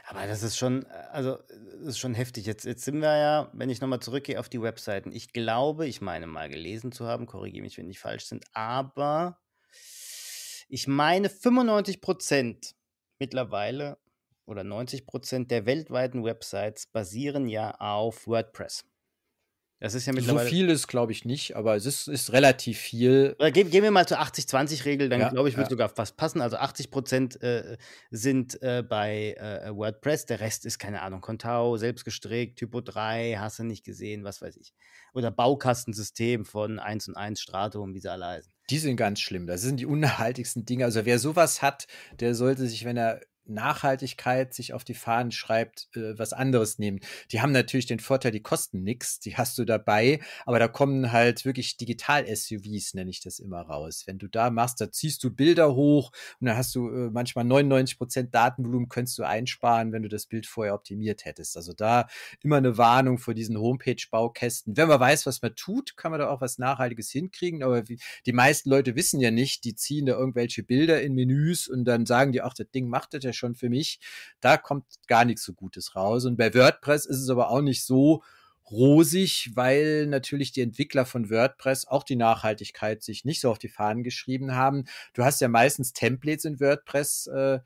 Aber das ist schon, äh, also das ist schon heftig. Jetzt, jetzt sind wir ja, wenn ich nochmal zurückgehe auf die Webseiten. Ich glaube, ich meine mal gelesen zu haben, korrigiere mich, wenn ich falsch sind, aber ich meine 95 Prozent mittlerweile oder 90 Prozent der weltweiten Websites basieren ja auf WordPress. Das ist ja mittlerweile. So viel ist, glaube ich, nicht, aber es ist, ist relativ viel. Gehen, äh, gehen wir mal zur 80-20-Regel, dann ja, glaube ich, wird ja. sogar fast passen. Also 80 Prozent äh, sind äh, bei äh, WordPress, der Rest ist, keine Ahnung, Contao, selbstgestrickt, Typo 3, hast du nicht gesehen, was weiß ich. Oder Baukastensystem von 1 und 1 Stratum, wie sie alle heißen. Die sind ganz schlimm. Das sind die unnachhaltigsten Dinge. Also wer sowas hat, der sollte sich, wenn er Nachhaltigkeit sich auf die Fahnen schreibt, äh, was anderes nehmen. Die haben natürlich den Vorteil, die kosten nichts, die hast du dabei, aber da kommen halt wirklich Digital-SUVs, nenne ich das immer raus. Wenn du da machst, da ziehst du Bilder hoch und dann hast du äh, manchmal 99 Prozent Datenvolumen könntest du einsparen, wenn du das Bild vorher optimiert hättest. Also da immer eine Warnung vor diesen Homepage-Baukästen. Wenn man weiß, was man tut, kann man da auch was Nachhaltiges hinkriegen, aber wie, die meisten Leute wissen ja nicht, die ziehen da irgendwelche Bilder in Menüs und dann sagen die, ach, das Ding macht das ja schon für mich. Da kommt gar nichts so Gutes raus. Und bei WordPress ist es aber auch nicht so rosig, weil natürlich die Entwickler von WordPress auch die Nachhaltigkeit sich nicht so auf die Fahnen geschrieben haben. Du hast ja meistens Templates in WordPress. Äh,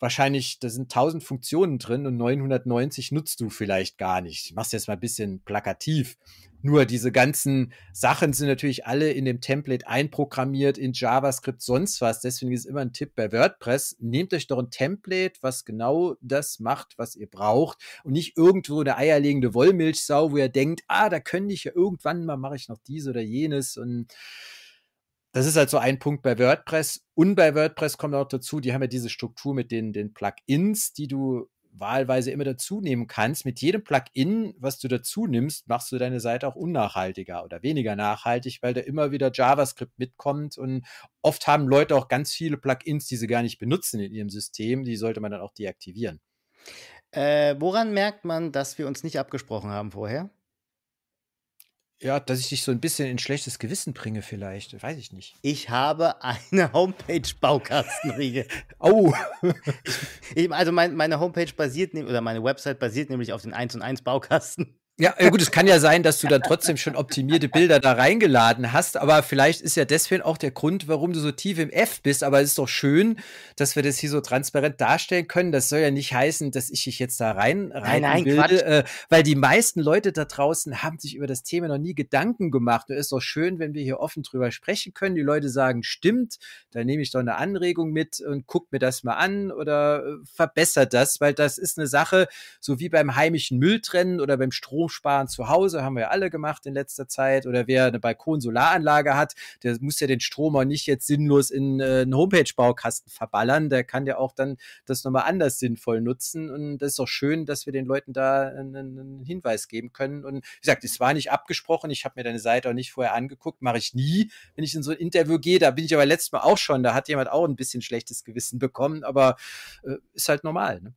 wahrscheinlich, da sind 1000 Funktionen drin und 990 nutzt du vielleicht gar nicht. Ich mach's jetzt mal ein bisschen plakativ. Nur diese ganzen Sachen sind natürlich alle in dem Template einprogrammiert, in JavaScript, sonst was. Deswegen ist immer ein Tipp bei WordPress. Nehmt euch doch ein Template, was genau das macht, was ihr braucht. Und nicht irgendwo eine eierlegende Wollmilchsau, wo ihr denkt, ah, da könnte ich ja irgendwann mal, mache ich noch dies oder jenes. Und das ist also ein Punkt bei WordPress. Und bei WordPress kommt auch dazu, die haben ja diese Struktur mit den, den Plugins, die du wahlweise immer dazu nehmen kannst. Mit jedem Plugin, was du dazu nimmst, machst du deine Seite auch unnachhaltiger oder weniger nachhaltig, weil da immer wieder JavaScript mitkommt und oft haben Leute auch ganz viele Plugins, die sie gar nicht benutzen in ihrem System. Die sollte man dann auch deaktivieren. Äh, woran merkt man, dass wir uns nicht abgesprochen haben vorher? Ja, dass ich dich so ein bisschen in schlechtes Gewissen bringe, vielleicht. Weiß ich nicht. Ich habe eine Homepage-Baukastenriege. oh! Ich, also mein, meine Homepage basiert, ne, oder meine Website basiert nämlich auf den 1 und 1 Baukasten. Ja, gut, es kann ja sein, dass du da trotzdem schon optimierte Bilder da reingeladen hast, aber vielleicht ist ja deswegen auch der Grund, warum du so tief im F bist. Aber es ist doch schön, dass wir das hier so transparent darstellen können. Das soll ja nicht heißen, dass ich dich jetzt da rein, rein nein, nein, bilde, äh, weil die meisten Leute da draußen haben sich über das Thema noch nie Gedanken gemacht. Und es ist doch schön, wenn wir hier offen drüber sprechen können. Die Leute sagen, stimmt, da nehme ich doch eine Anregung mit und guck mir das mal an oder äh, verbessert das, weil das ist eine Sache, so wie beim heimischen Mülltrennen oder beim Strom hochsparen zu Hause, haben wir ja alle gemacht in letzter Zeit. Oder wer eine Balkonsolaranlage hat, der muss ja den Strom auch nicht jetzt sinnlos in äh, einen Homepage-Baukasten verballern. Der kann ja auch dann das nochmal anders sinnvoll nutzen. Und das ist auch schön, dass wir den Leuten da einen, einen Hinweis geben können. Und wie gesagt, es war nicht abgesprochen. Ich habe mir deine Seite auch nicht vorher angeguckt. Mache ich nie, wenn ich in so ein Interview gehe. Da bin ich aber letztes Mal auch schon. Da hat jemand auch ein bisschen schlechtes Gewissen bekommen. Aber äh, ist halt normal. Ne?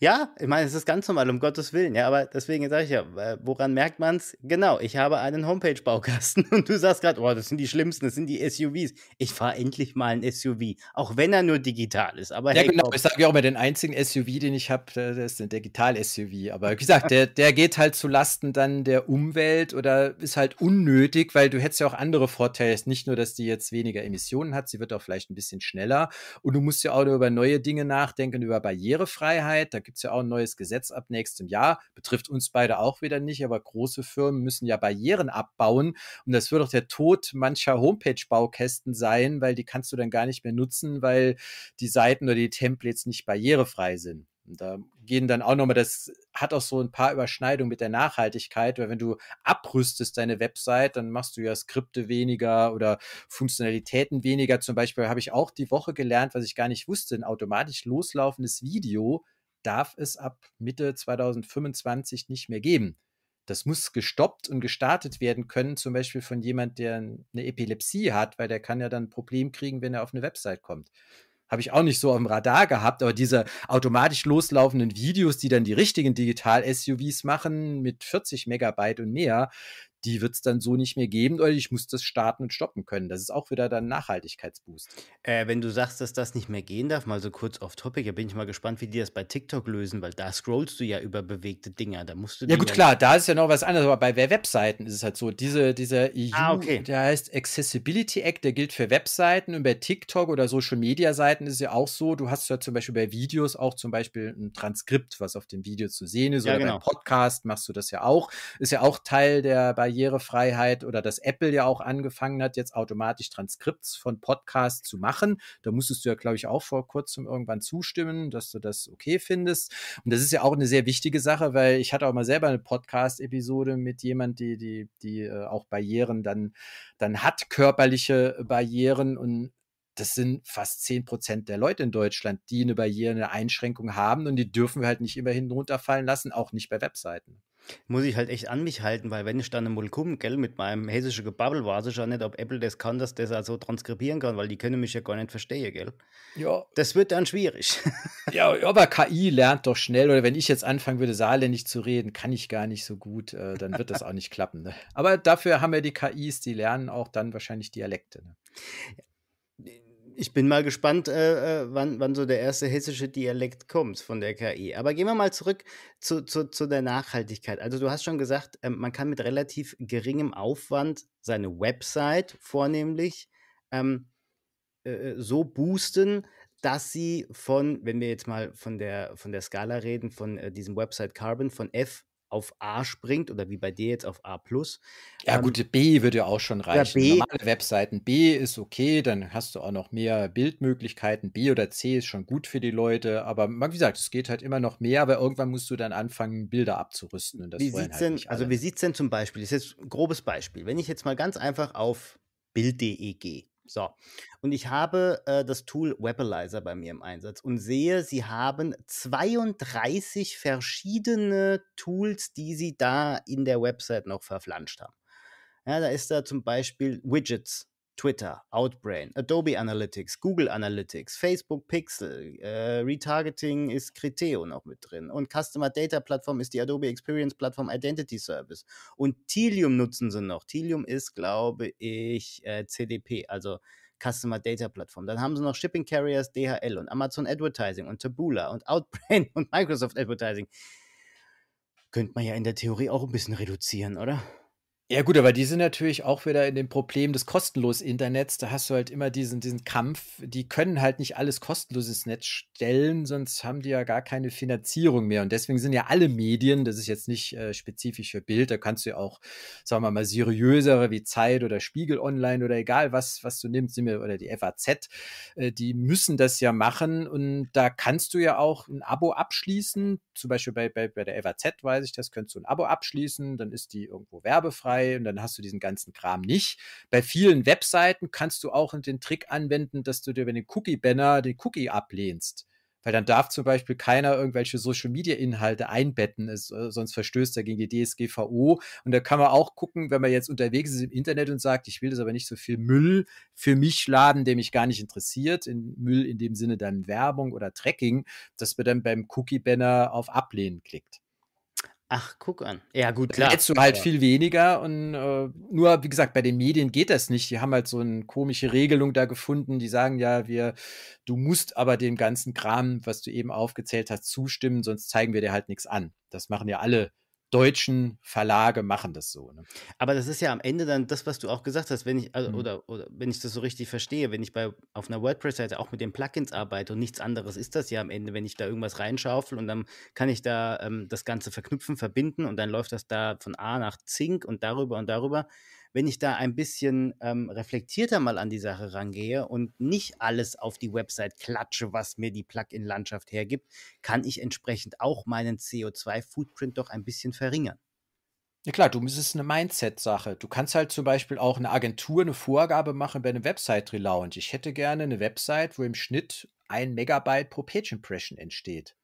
Ja, ich meine, es ist ganz normal, um Gottes Willen. Ja, aber deswegen sage ich ja, woran merkt man es? Genau, ich habe einen Homepage-Baukasten und du sagst gerade, oh, das sind die schlimmsten, das sind die SUVs. Ich fahre endlich mal ein SUV, auch wenn er nur digital ist. Aber ja, hey, genau, komm. ich sage ja auch immer, den einzigen SUV, den ich habe, das ist ein Digital-SUV. Aber wie gesagt, der, der geht halt zu Lasten dann der Umwelt oder ist halt unnötig, weil du hättest ja auch andere Vorteile. Nicht nur, dass die jetzt weniger Emissionen hat, sie wird auch vielleicht ein bisschen schneller und du musst ja auch über neue Dinge nachdenken, über Barrierefreiheit. Da gibt es ja auch ein neues Gesetz ab nächstem Jahr. Betrifft uns beide auch wieder nicht, aber große Firmen müssen ja Barrieren abbauen. Und das wird auch der Tod mancher Homepage-Baukästen sein, weil die kannst du dann gar nicht mehr nutzen, weil die Seiten oder die Templates nicht barrierefrei sind. Und da gehen dann auch nochmal, das hat auch so ein paar Überschneidungen mit der Nachhaltigkeit, weil wenn du abrüstest deine Website, dann machst du ja Skripte weniger oder Funktionalitäten weniger. Zum Beispiel habe ich auch die Woche gelernt, was ich gar nicht wusste, ein automatisch loslaufendes Video darf es ab Mitte 2025 nicht mehr geben. Das muss gestoppt und gestartet werden können, zum Beispiel von jemand, der eine Epilepsie hat, weil der kann ja dann ein Problem kriegen, wenn er auf eine Website kommt. Habe ich auch nicht so auf dem Radar gehabt, aber diese automatisch loslaufenden Videos, die dann die richtigen Digital-SUVs machen mit 40 Megabyte und mehr, die wird es dann so nicht mehr geben oder ich muss das starten und stoppen können. Das ist auch wieder dann Nachhaltigkeitsboost. Äh, wenn du sagst, dass das nicht mehr gehen darf, mal so kurz auf Topic, da bin ich mal gespannt, wie die das bei TikTok lösen, weil da scrollst du ja über bewegte Dinger. Da musst du ja, gut, ja klar, da ist ja noch was anderes, aber bei Webseiten ist es halt so, diese, dieser EU, ah, okay. der heißt Accessibility Act, der gilt für Webseiten und bei TikTok oder Social Media Seiten ist es ja auch so, du hast ja zum Beispiel bei Videos auch zum Beispiel ein Transkript, was auf dem Video zu sehen ist, ja, oder genau. beim Podcast machst du das ja auch. Ist ja auch Teil der bei Barrierefreiheit oder dass Apple ja auch angefangen hat, jetzt automatisch Transkripts von Podcasts zu machen. Da musstest du ja, glaube ich, auch vor kurzem irgendwann zustimmen, dass du das okay findest. Und das ist ja auch eine sehr wichtige Sache, weil ich hatte auch mal selber eine Podcast-Episode mit jemand, die, die, die äh, auch Barrieren dann, dann hat, körperliche Barrieren und das sind fast 10 Prozent der Leute in Deutschland, die eine Barriere, eine Einschränkung haben und die dürfen wir halt nicht immer hinten runterfallen lassen, auch nicht bei Webseiten. Muss ich halt echt an mich halten, weil wenn ich dann im Mulkum, gell, mit meinem hessischen Gebabbel weiß ich ja nicht, ob Apple das kann, dass das also transkribieren kann, weil die können mich ja gar nicht verstehen, gell. Ja. Das wird dann schwierig. Ja, aber KI lernt doch schnell. Oder wenn ich jetzt anfangen würde, saarländisch zu reden, kann ich gar nicht so gut, äh, dann wird das auch nicht klappen. Ne? Aber dafür haben wir die KIs, die lernen auch dann wahrscheinlich Dialekte. Ne? ich bin mal gespannt, äh, äh, wann, wann, so der erste hessische Dialekt kommt von der KI. Aber gehen wir mal zurück zu, zu, zu der Nachhaltigkeit. Also du hast schon gesagt, äh, man kann mit relativ geringem Aufwand seine Website vornehmlich ähm, äh, äh, so boosten, dass sie von, wenn wir jetzt mal von der, von der Skala reden, von äh, diesem Website Carbon, von F auf A springt oder wie bei dir jetzt auf A+. Ja ähm, gut, B würde ja auch schon reichen. B, Normale Webseiten B ist okay, dann hast du auch noch mehr Bildmöglichkeiten. B oder C ist schon gut für die Leute, aber wie gesagt, es geht halt immer noch mehr, aber irgendwann musst du dann anfangen, Bilder abzurüsten. Und das wie sieht's halt denn, also wie sieht es denn zum Beispiel, das ist jetzt ein grobes Beispiel, wenn ich jetzt mal ganz einfach auf Bild.de gehe so, und ich habe äh, das Tool Webalizer bei mir im Einsatz und sehe, sie haben 32 verschiedene Tools, die sie da in der Website noch verflanscht haben. Ja, da ist da zum Beispiel Widgets Twitter, Outbrain, Adobe Analytics, Google Analytics, Facebook Pixel, äh, Retargeting ist Criteo noch mit drin und Customer Data Plattform ist die Adobe Experience Plattform Identity Service und Tilium nutzen sie noch. Tilium ist, glaube ich, äh, CDP, also Customer Data Plattform. Dann haben sie noch Shipping Carriers, DHL und Amazon Advertising und Taboola und Outbrain und Microsoft Advertising. Könnte man ja in der Theorie auch ein bisschen reduzieren, oder? Ja, gut, aber die sind natürlich auch wieder in dem Problem des kostenlosen Internets. Da hast du halt immer diesen, diesen Kampf. Die können halt nicht alles kostenlos ins Netz stellen, sonst haben die ja gar keine Finanzierung mehr. Und deswegen sind ja alle Medien, das ist jetzt nicht äh, spezifisch für Bild, da kannst du ja auch, sagen wir mal, seriösere wie Zeit oder Spiegel Online oder egal was, was du nimmst, oder die FAZ, äh, die müssen das ja machen. Und da kannst du ja auch ein Abo abschließen. Zum Beispiel bei, bei, bei der FAZ weiß ich, das kannst du ein Abo abschließen, dann ist die irgendwo werbefrei dabei und dann hast du diesen ganzen Kram nicht. Bei vielen Webseiten kannst du auch den Trick anwenden, dass du dir über den Cookie-Banner den Cookie ablehnst. Weil dann darf zum Beispiel keiner irgendwelche Social-Media-Inhalte einbetten, es, äh, sonst verstößt er gegen die DSGVO. Und da kann man auch gucken, wenn man jetzt unterwegs ist im Internet und sagt, ich will das aber nicht so viel Müll für mich laden, der mich gar nicht interessiert, in Müll in dem Sinne dann Werbung oder Tracking, dass man dann beim Cookie-Banner auf Ablehnen klickt. Ach, guck an. Ja, gut, klar. Da hättest du halt ja. viel weniger und äh, nur, wie gesagt, bei den Medien geht das nicht. Die haben halt so eine komische Regelung da gefunden. Die sagen ja, wir, du musst aber dem ganzen Kram, was du eben aufgezählt hast, zustimmen, sonst zeigen wir dir halt nichts an. Das machen ja alle deutschen Verlage machen das so. Ne? Aber das ist ja am Ende dann das, was du auch gesagt hast, wenn ich, also, mhm. oder, oder wenn ich das so richtig verstehe, wenn ich bei auf einer WordPress-Seite auch mit den Plugins arbeite und nichts anderes ist das ja am Ende, wenn ich da irgendwas reinschaufel und dann kann ich da ähm, das Ganze verknüpfen, verbinden und dann läuft das da von A nach Zink und darüber und darüber wenn ich da ein bisschen ähm, reflektierter mal an die Sache rangehe und nicht alles auf die Website klatsche, was mir die Plugin-Landschaft hergibt, kann ich entsprechend auch meinen CO2-Footprint doch ein bisschen verringern. Ja klar, du es ist eine Mindset-Sache. Du kannst halt zum Beispiel auch eine Agentur eine Vorgabe machen bei einem Website-Relaunch. Ich hätte gerne eine Website, wo im Schnitt ein Megabyte pro Page Impression entsteht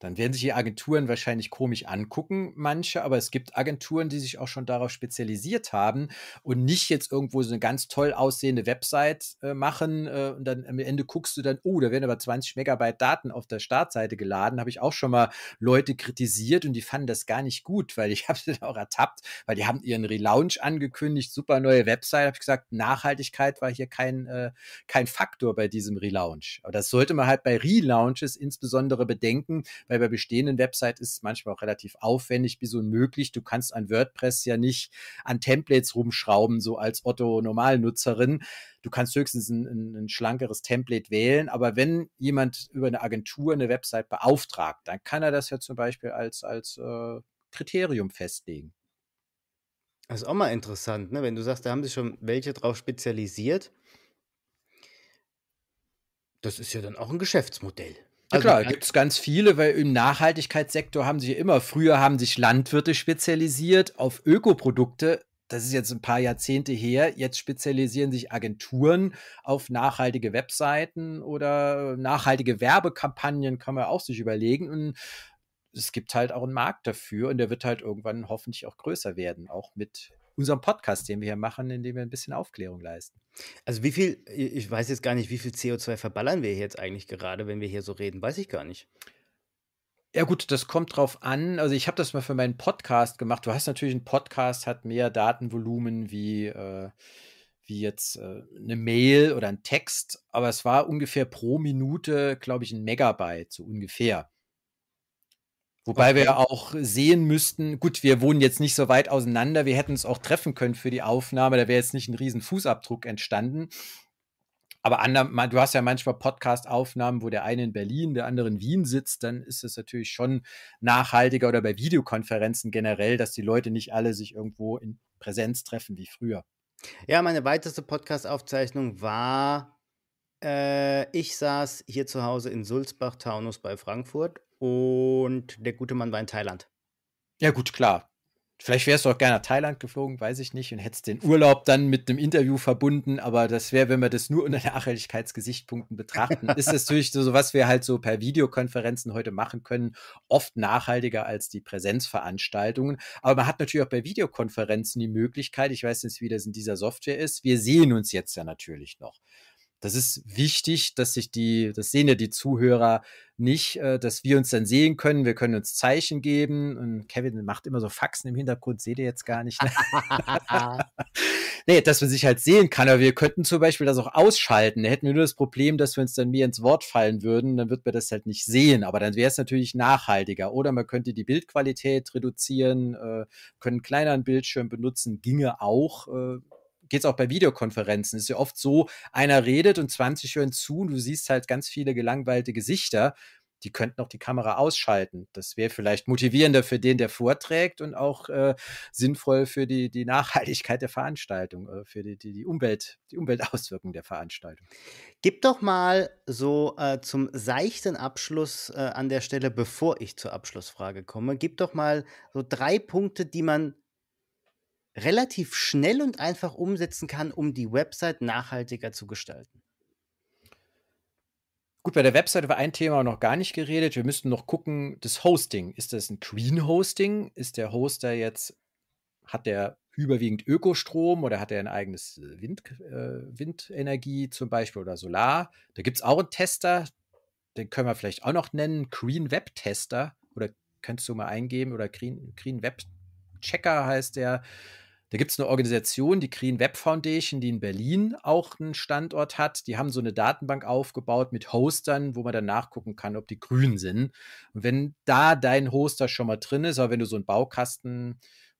dann werden sich die Agenturen wahrscheinlich komisch angucken, manche, aber es gibt Agenturen, die sich auch schon darauf spezialisiert haben und nicht jetzt irgendwo so eine ganz toll aussehende Website äh, machen äh, und dann am Ende guckst du dann, oh, da werden aber 20 Megabyte Daten auf der Startseite geladen. Habe ich auch schon mal Leute kritisiert und die fanden das gar nicht gut, weil ich habe sie dann auch ertappt, weil die haben ihren Relaunch angekündigt, super neue Website, habe ich gesagt, Nachhaltigkeit war hier kein, äh, kein Faktor bei diesem Relaunch. Aber das sollte man halt bei Relaunches insbesondere bedenken, weil bei bestehenden Websites ist es manchmal auch relativ aufwendig bis unmöglich. Du kannst an WordPress ja nicht an Templates rumschrauben, so als Otto-Normalnutzerin. Du kannst höchstens ein, ein, ein schlankeres Template wählen, aber wenn jemand über eine Agentur eine Website beauftragt, dann kann er das ja zum Beispiel als, als äh, Kriterium festlegen. Das ist auch mal interessant, ne? wenn du sagst, da haben sich schon welche drauf spezialisiert. Das ist ja dann auch ein Geschäftsmodell. Also klar, äh, gibt es ganz viele, weil im Nachhaltigkeitssektor haben sich immer, früher haben sich Landwirte spezialisiert auf Ökoprodukte. Das ist jetzt ein paar Jahrzehnte her. Jetzt spezialisieren sich Agenturen auf nachhaltige Webseiten oder nachhaltige Werbekampagnen, kann man auch sich überlegen. Und es gibt halt auch einen Markt dafür und der wird halt irgendwann hoffentlich auch größer werden, auch mit unserem Podcast, den wir hier machen, indem wir ein bisschen Aufklärung leisten. Also wie viel, ich weiß jetzt gar nicht, wie viel CO2 verballern wir jetzt eigentlich gerade, wenn wir hier so reden, weiß ich gar nicht. Ja gut, das kommt drauf an. Also ich habe das mal für meinen Podcast gemacht. Du hast natürlich, ein Podcast hat mehr Datenvolumen wie, äh, wie jetzt äh, eine Mail oder ein Text, aber es war ungefähr pro Minute, glaube ich, ein Megabyte, so ungefähr. Wobei okay. wir auch sehen müssten, gut, wir wohnen jetzt nicht so weit auseinander, wir hätten es auch treffen können für die Aufnahme, da wäre jetzt nicht ein riesen Fußabdruck entstanden. Aber ander, du hast ja manchmal Podcast-Aufnahmen, wo der eine in Berlin, der andere in Wien sitzt, dann ist es natürlich schon nachhaltiger oder bei Videokonferenzen generell, dass die Leute nicht alle sich irgendwo in Präsenz treffen wie früher. Ja, meine weiteste Podcast-Aufzeichnung war, äh, ich saß hier zu Hause in Sulzbach-Taunus bei Frankfurt und der gute Mann war in Thailand. Ja, gut, klar. Vielleicht wärst du auch gerne nach Thailand geflogen, weiß ich nicht, und hättest den Urlaub dann mit einem Interview verbunden, aber das wäre, wenn wir das nur unter Nachhaltigkeitsgesichtspunkten betrachten, ist das natürlich so, was wir halt so per Videokonferenzen heute machen können, oft nachhaltiger als die Präsenzveranstaltungen. Aber man hat natürlich auch bei Videokonferenzen die Möglichkeit, ich weiß nicht, wie das in dieser Software ist, wir sehen uns jetzt ja natürlich noch das ist wichtig, dass sich die, das sehen ja die Zuhörer nicht, äh, dass wir uns dann sehen können. Wir können uns Zeichen geben. Und Kevin macht immer so Faxen im Hintergrund, seht ihr jetzt gar nicht. Ne? nee, dass man sich halt sehen kann. Aber wir könnten zum Beispiel das auch ausschalten. Da hätten wir nur das Problem, dass wir uns dann mehr ins Wort fallen würden. Dann wird man das halt nicht sehen. Aber dann wäre es natürlich nachhaltiger. Oder man könnte die Bildqualität reduzieren, äh, können kleineren Bildschirm benutzen, ginge auch. Äh, geht es auch bei Videokonferenzen. Es ist ja oft so, einer redet und 20 hören zu und du siehst halt ganz viele gelangweilte Gesichter. Die könnten auch die Kamera ausschalten. Das wäre vielleicht motivierender für den, der vorträgt und auch äh, sinnvoll für die, die Nachhaltigkeit der Veranstaltung, äh, für die, die, die, Umwelt, die Umweltauswirkungen der Veranstaltung. Gib doch mal so äh, zum seichten Abschluss äh, an der Stelle, bevor ich zur Abschlussfrage komme, gib doch mal so drei Punkte, die man relativ schnell und einfach umsetzen kann, um die Website nachhaltiger zu gestalten? Gut, bei der Website war ein Thema noch gar nicht geredet. Wir müssten noch gucken, das Hosting. Ist das ein Green Hosting? Ist der Hoster jetzt, hat der überwiegend Ökostrom oder hat er ein eigenes äh, Wind, äh, Windenergie zum Beispiel oder Solar? Da gibt es auch einen Tester, den können wir vielleicht auch noch nennen, Green Web Tester oder kannst du mal eingeben oder Green, Green Web Checker heißt der. Da gibt es eine Organisation, die Green Web Foundation, die in Berlin auch einen Standort hat. Die haben so eine Datenbank aufgebaut mit Hostern, wo man dann nachgucken kann, ob die grün sind. Und wenn da dein Hoster schon mal drin ist, aber wenn du so einen Baukasten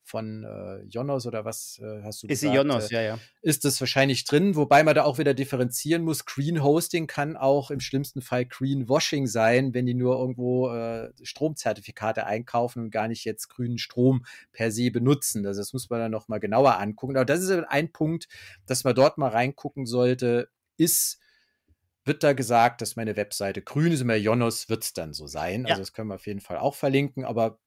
von äh, Jonos oder was äh, hast du ist gesagt? Ist Jonos, äh, ja, ja. Ist das wahrscheinlich drin, wobei man da auch wieder differenzieren muss. Green Hosting kann auch im schlimmsten Fall Green Washing sein, wenn die nur irgendwo äh, Stromzertifikate einkaufen und gar nicht jetzt grünen Strom per se benutzen. Also das muss man dann nochmal genauer angucken. Aber das ist ein Punkt, dass man dort mal reingucken sollte, ist wird da gesagt, dass meine Webseite grün ist. Immer Jonas wird es dann so sein. Ja. Also das können wir auf jeden Fall auch verlinken. Aber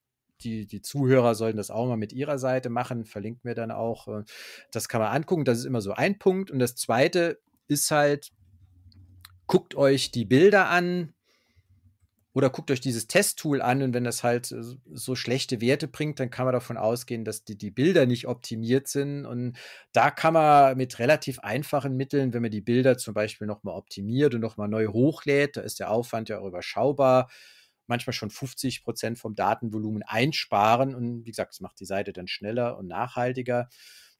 die, die Zuhörer sollten das auch mal mit ihrer Seite machen, verlinkt mir dann auch. Äh, das kann man angucken, das ist immer so ein Punkt. Und das zweite ist halt, guckt euch die Bilder an, oder guckt euch dieses Testtool an und wenn das halt so schlechte Werte bringt, dann kann man davon ausgehen, dass die, die Bilder nicht optimiert sind. Und da kann man mit relativ einfachen Mitteln, wenn man die Bilder zum Beispiel nochmal optimiert und nochmal neu hochlädt, da ist der Aufwand ja auch überschaubar, manchmal schon 50 Prozent vom Datenvolumen einsparen. Und wie gesagt, es macht die Seite dann schneller und nachhaltiger.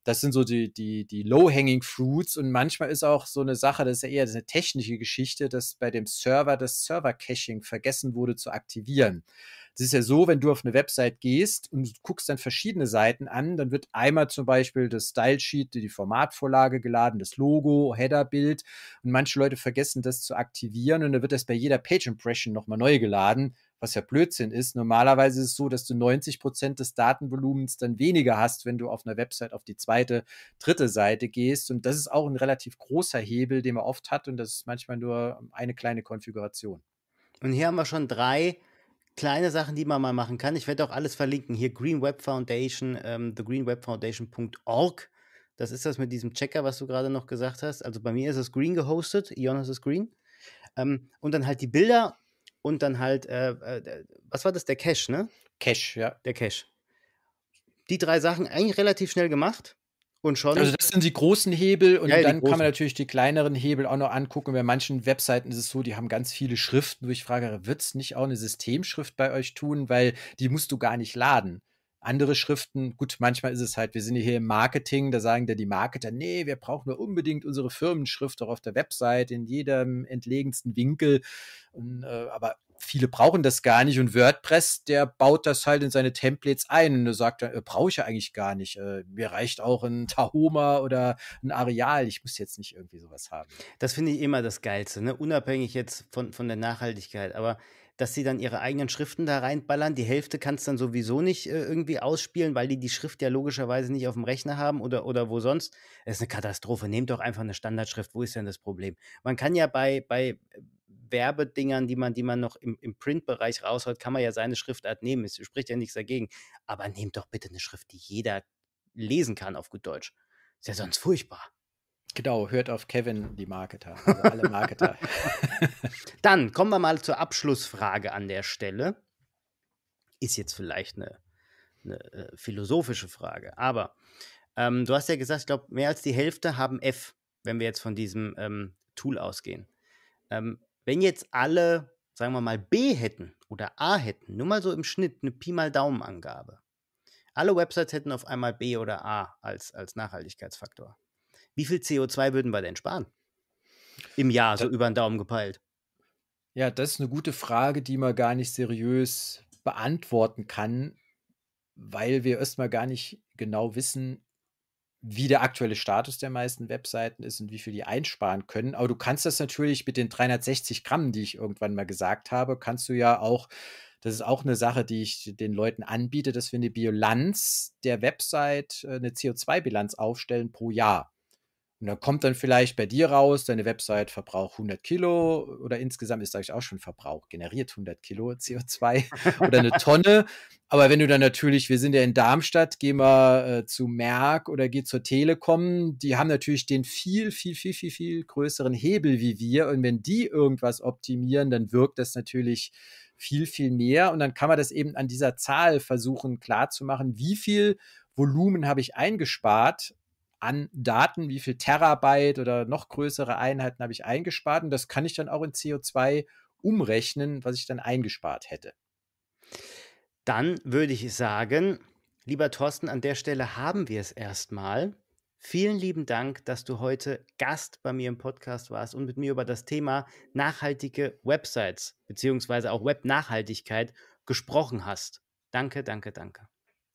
Das sind so die, die, die Low-Hanging Fruits. Und manchmal ist auch so eine Sache, das ist ja eher eine technische Geschichte, dass bei dem Server das Server-Caching vergessen wurde zu aktivieren. Es ist ja so, wenn du auf eine Website gehst und guckst dann verschiedene Seiten an, dann wird einmal zum Beispiel das Style Sheet, die Formatvorlage geladen, das Logo, Headerbild und manche Leute vergessen das zu aktivieren und dann wird das bei jeder Page Impression nochmal neu geladen, was ja Blödsinn ist. Normalerweise ist es so, dass du 90 Prozent des Datenvolumens dann weniger hast, wenn du auf einer Website auf die zweite, dritte Seite gehst. Und das ist auch ein relativ großer Hebel, den man oft hat. Und das ist manchmal nur eine kleine Konfiguration. Und hier haben wir schon drei kleine Sachen, die man mal machen kann. Ich werde auch alles verlinken. Hier Green Web Foundation, ähm, thegreenwebfoundation.org. Das ist das mit diesem Checker, was du gerade noch gesagt hast. Also bei mir ist es green gehostet, Ionos ist green. Ähm, und dann halt die Bilder und dann halt, äh, äh, was war das? Der Cache, ne? Cache, ja. Der Cache. Die drei Sachen eigentlich relativ schnell gemacht. Und schon. Also das sind die großen Hebel und ja, dann kann man natürlich die kleineren Hebel auch noch angucken. Bei manchen Webseiten ist es so, die haben ganz viele Schriften, wo ich frage, wird es nicht auch eine Systemschrift bei euch tun, weil die musst du gar nicht laden. Andere Schriften, gut, manchmal ist es halt, wir sind hier im Marketing, da sagen dann die Marketer, nee, wir brauchen nur unbedingt unsere Firmenschrift auch auf der Website, in jedem entlegensten Winkel. Und, äh, aber viele brauchen das gar nicht und WordPress, der baut das halt in seine Templates ein und sagt, äh, brauche ich ja eigentlich gar nicht. Äh, mir reicht auch ein Tahoma oder ein Areal. Ich muss jetzt nicht irgendwie sowas haben. Das finde ich immer das Geilste, ne? unabhängig jetzt von, von der Nachhaltigkeit. Aber dass sie dann ihre eigenen Schriften da reinballern. Die Hälfte kannst dann sowieso nicht äh, irgendwie ausspielen, weil die die Schrift ja logischerweise nicht auf dem Rechner haben oder, oder wo sonst. Das ist eine Katastrophe. Nehmt doch einfach eine Standardschrift. Wo ist denn das Problem? Man kann ja bei, bei Werbedingern, die man, die man noch im, im Printbereich rausholt, kann man ja seine Schriftart nehmen. Es spricht ja nichts dagegen. Aber nehmt doch bitte eine Schrift, die jeder lesen kann auf gut Deutsch. Ist ja sonst furchtbar. Genau, hört auf Kevin, die Marketer, also alle Marketer. Dann kommen wir mal zur Abschlussfrage an der Stelle. Ist jetzt vielleicht eine, eine äh, philosophische Frage, aber ähm, du hast ja gesagt, ich glaube, mehr als die Hälfte haben F, wenn wir jetzt von diesem ähm, Tool ausgehen. Ähm, wenn jetzt alle, sagen wir mal, B hätten oder A hätten, nur mal so im Schnitt eine Pi mal Daumen-Angabe. Alle Websites hätten auf einmal B oder A als, als Nachhaltigkeitsfaktor. Wie viel CO2 würden wir denn sparen? Im Jahr, so da, über den Daumen gepeilt. Ja, das ist eine gute Frage, die man gar nicht seriös beantworten kann, weil wir erstmal gar nicht genau wissen, wie der aktuelle Status der meisten Webseiten ist und wie viel die einsparen können. Aber du kannst das natürlich mit den 360 Gramm, die ich irgendwann mal gesagt habe, kannst du ja auch, das ist auch eine Sache, die ich den Leuten anbiete, dass wir eine Bilanz der Website, äh, eine CO2-Bilanz aufstellen pro Jahr. Und dann kommt dann vielleicht bei dir raus, deine Website verbraucht 100 Kilo oder insgesamt ist eigentlich auch schon Verbrauch, generiert 100 Kilo CO2 oder eine Tonne. Aber wenn du dann natürlich, wir sind ja in Darmstadt, gehen wir äh, zu Merck oder geh zur Telekom, die haben natürlich den viel, viel, viel, viel, viel größeren Hebel wie wir. Und wenn die irgendwas optimieren, dann wirkt das natürlich viel, viel mehr. Und dann kann man das eben an dieser Zahl versuchen klarzumachen, wie viel Volumen habe ich eingespart an Daten, wie viel Terabyte oder noch größere Einheiten habe ich eingespart. Und das kann ich dann auch in CO2 umrechnen, was ich dann eingespart hätte. Dann würde ich sagen, lieber Thorsten, an der Stelle haben wir es erstmal. Vielen lieben Dank, dass du heute Gast bei mir im Podcast warst und mit mir über das Thema nachhaltige Websites beziehungsweise auch Webnachhaltigkeit gesprochen hast. Danke, danke, danke.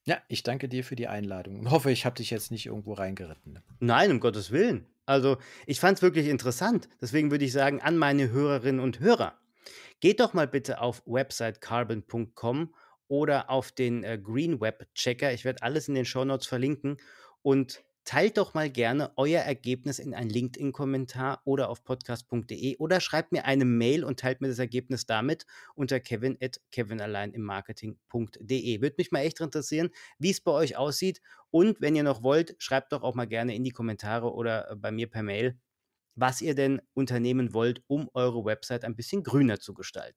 Ja, ich danke dir für die Einladung und hoffe, ich habe dich jetzt nicht irgendwo reingeritten. Ne? Nein, um Gottes Willen. Also, ich fand es wirklich interessant. Deswegen würde ich sagen, an meine Hörerinnen und Hörer, geht doch mal bitte auf websitecarbon.com oder auf den äh, Green Web Checker. Ich werde alles in den Show Notes verlinken und Teilt doch mal gerne euer Ergebnis in einen LinkedIn-Kommentar oder auf podcast.de oder schreibt mir eine Mail und teilt mir das Ergebnis damit unter kevin at kevinalleinimmarketing.de. Würde mich mal echt interessieren, wie es bei euch aussieht. Und wenn ihr noch wollt, schreibt doch auch mal gerne in die Kommentare oder äh, bei mir per Mail, was ihr denn unternehmen wollt, um eure Website ein bisschen grüner zu gestalten.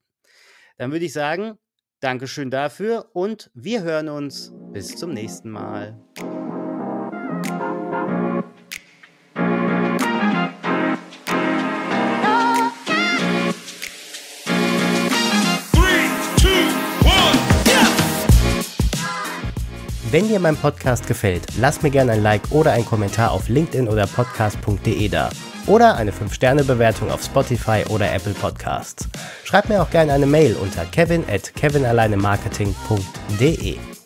Dann würde ich sagen, Dankeschön dafür und wir hören uns. Bis zum nächsten Mal. Wenn dir mein Podcast gefällt, lass mir gerne ein Like oder einen Kommentar auf LinkedIn oder podcast.de da. Oder eine 5-Sterne-Bewertung auf Spotify oder Apple Podcasts. Schreib mir auch gerne eine Mail unter kevin at kevinalleinemarketing.de.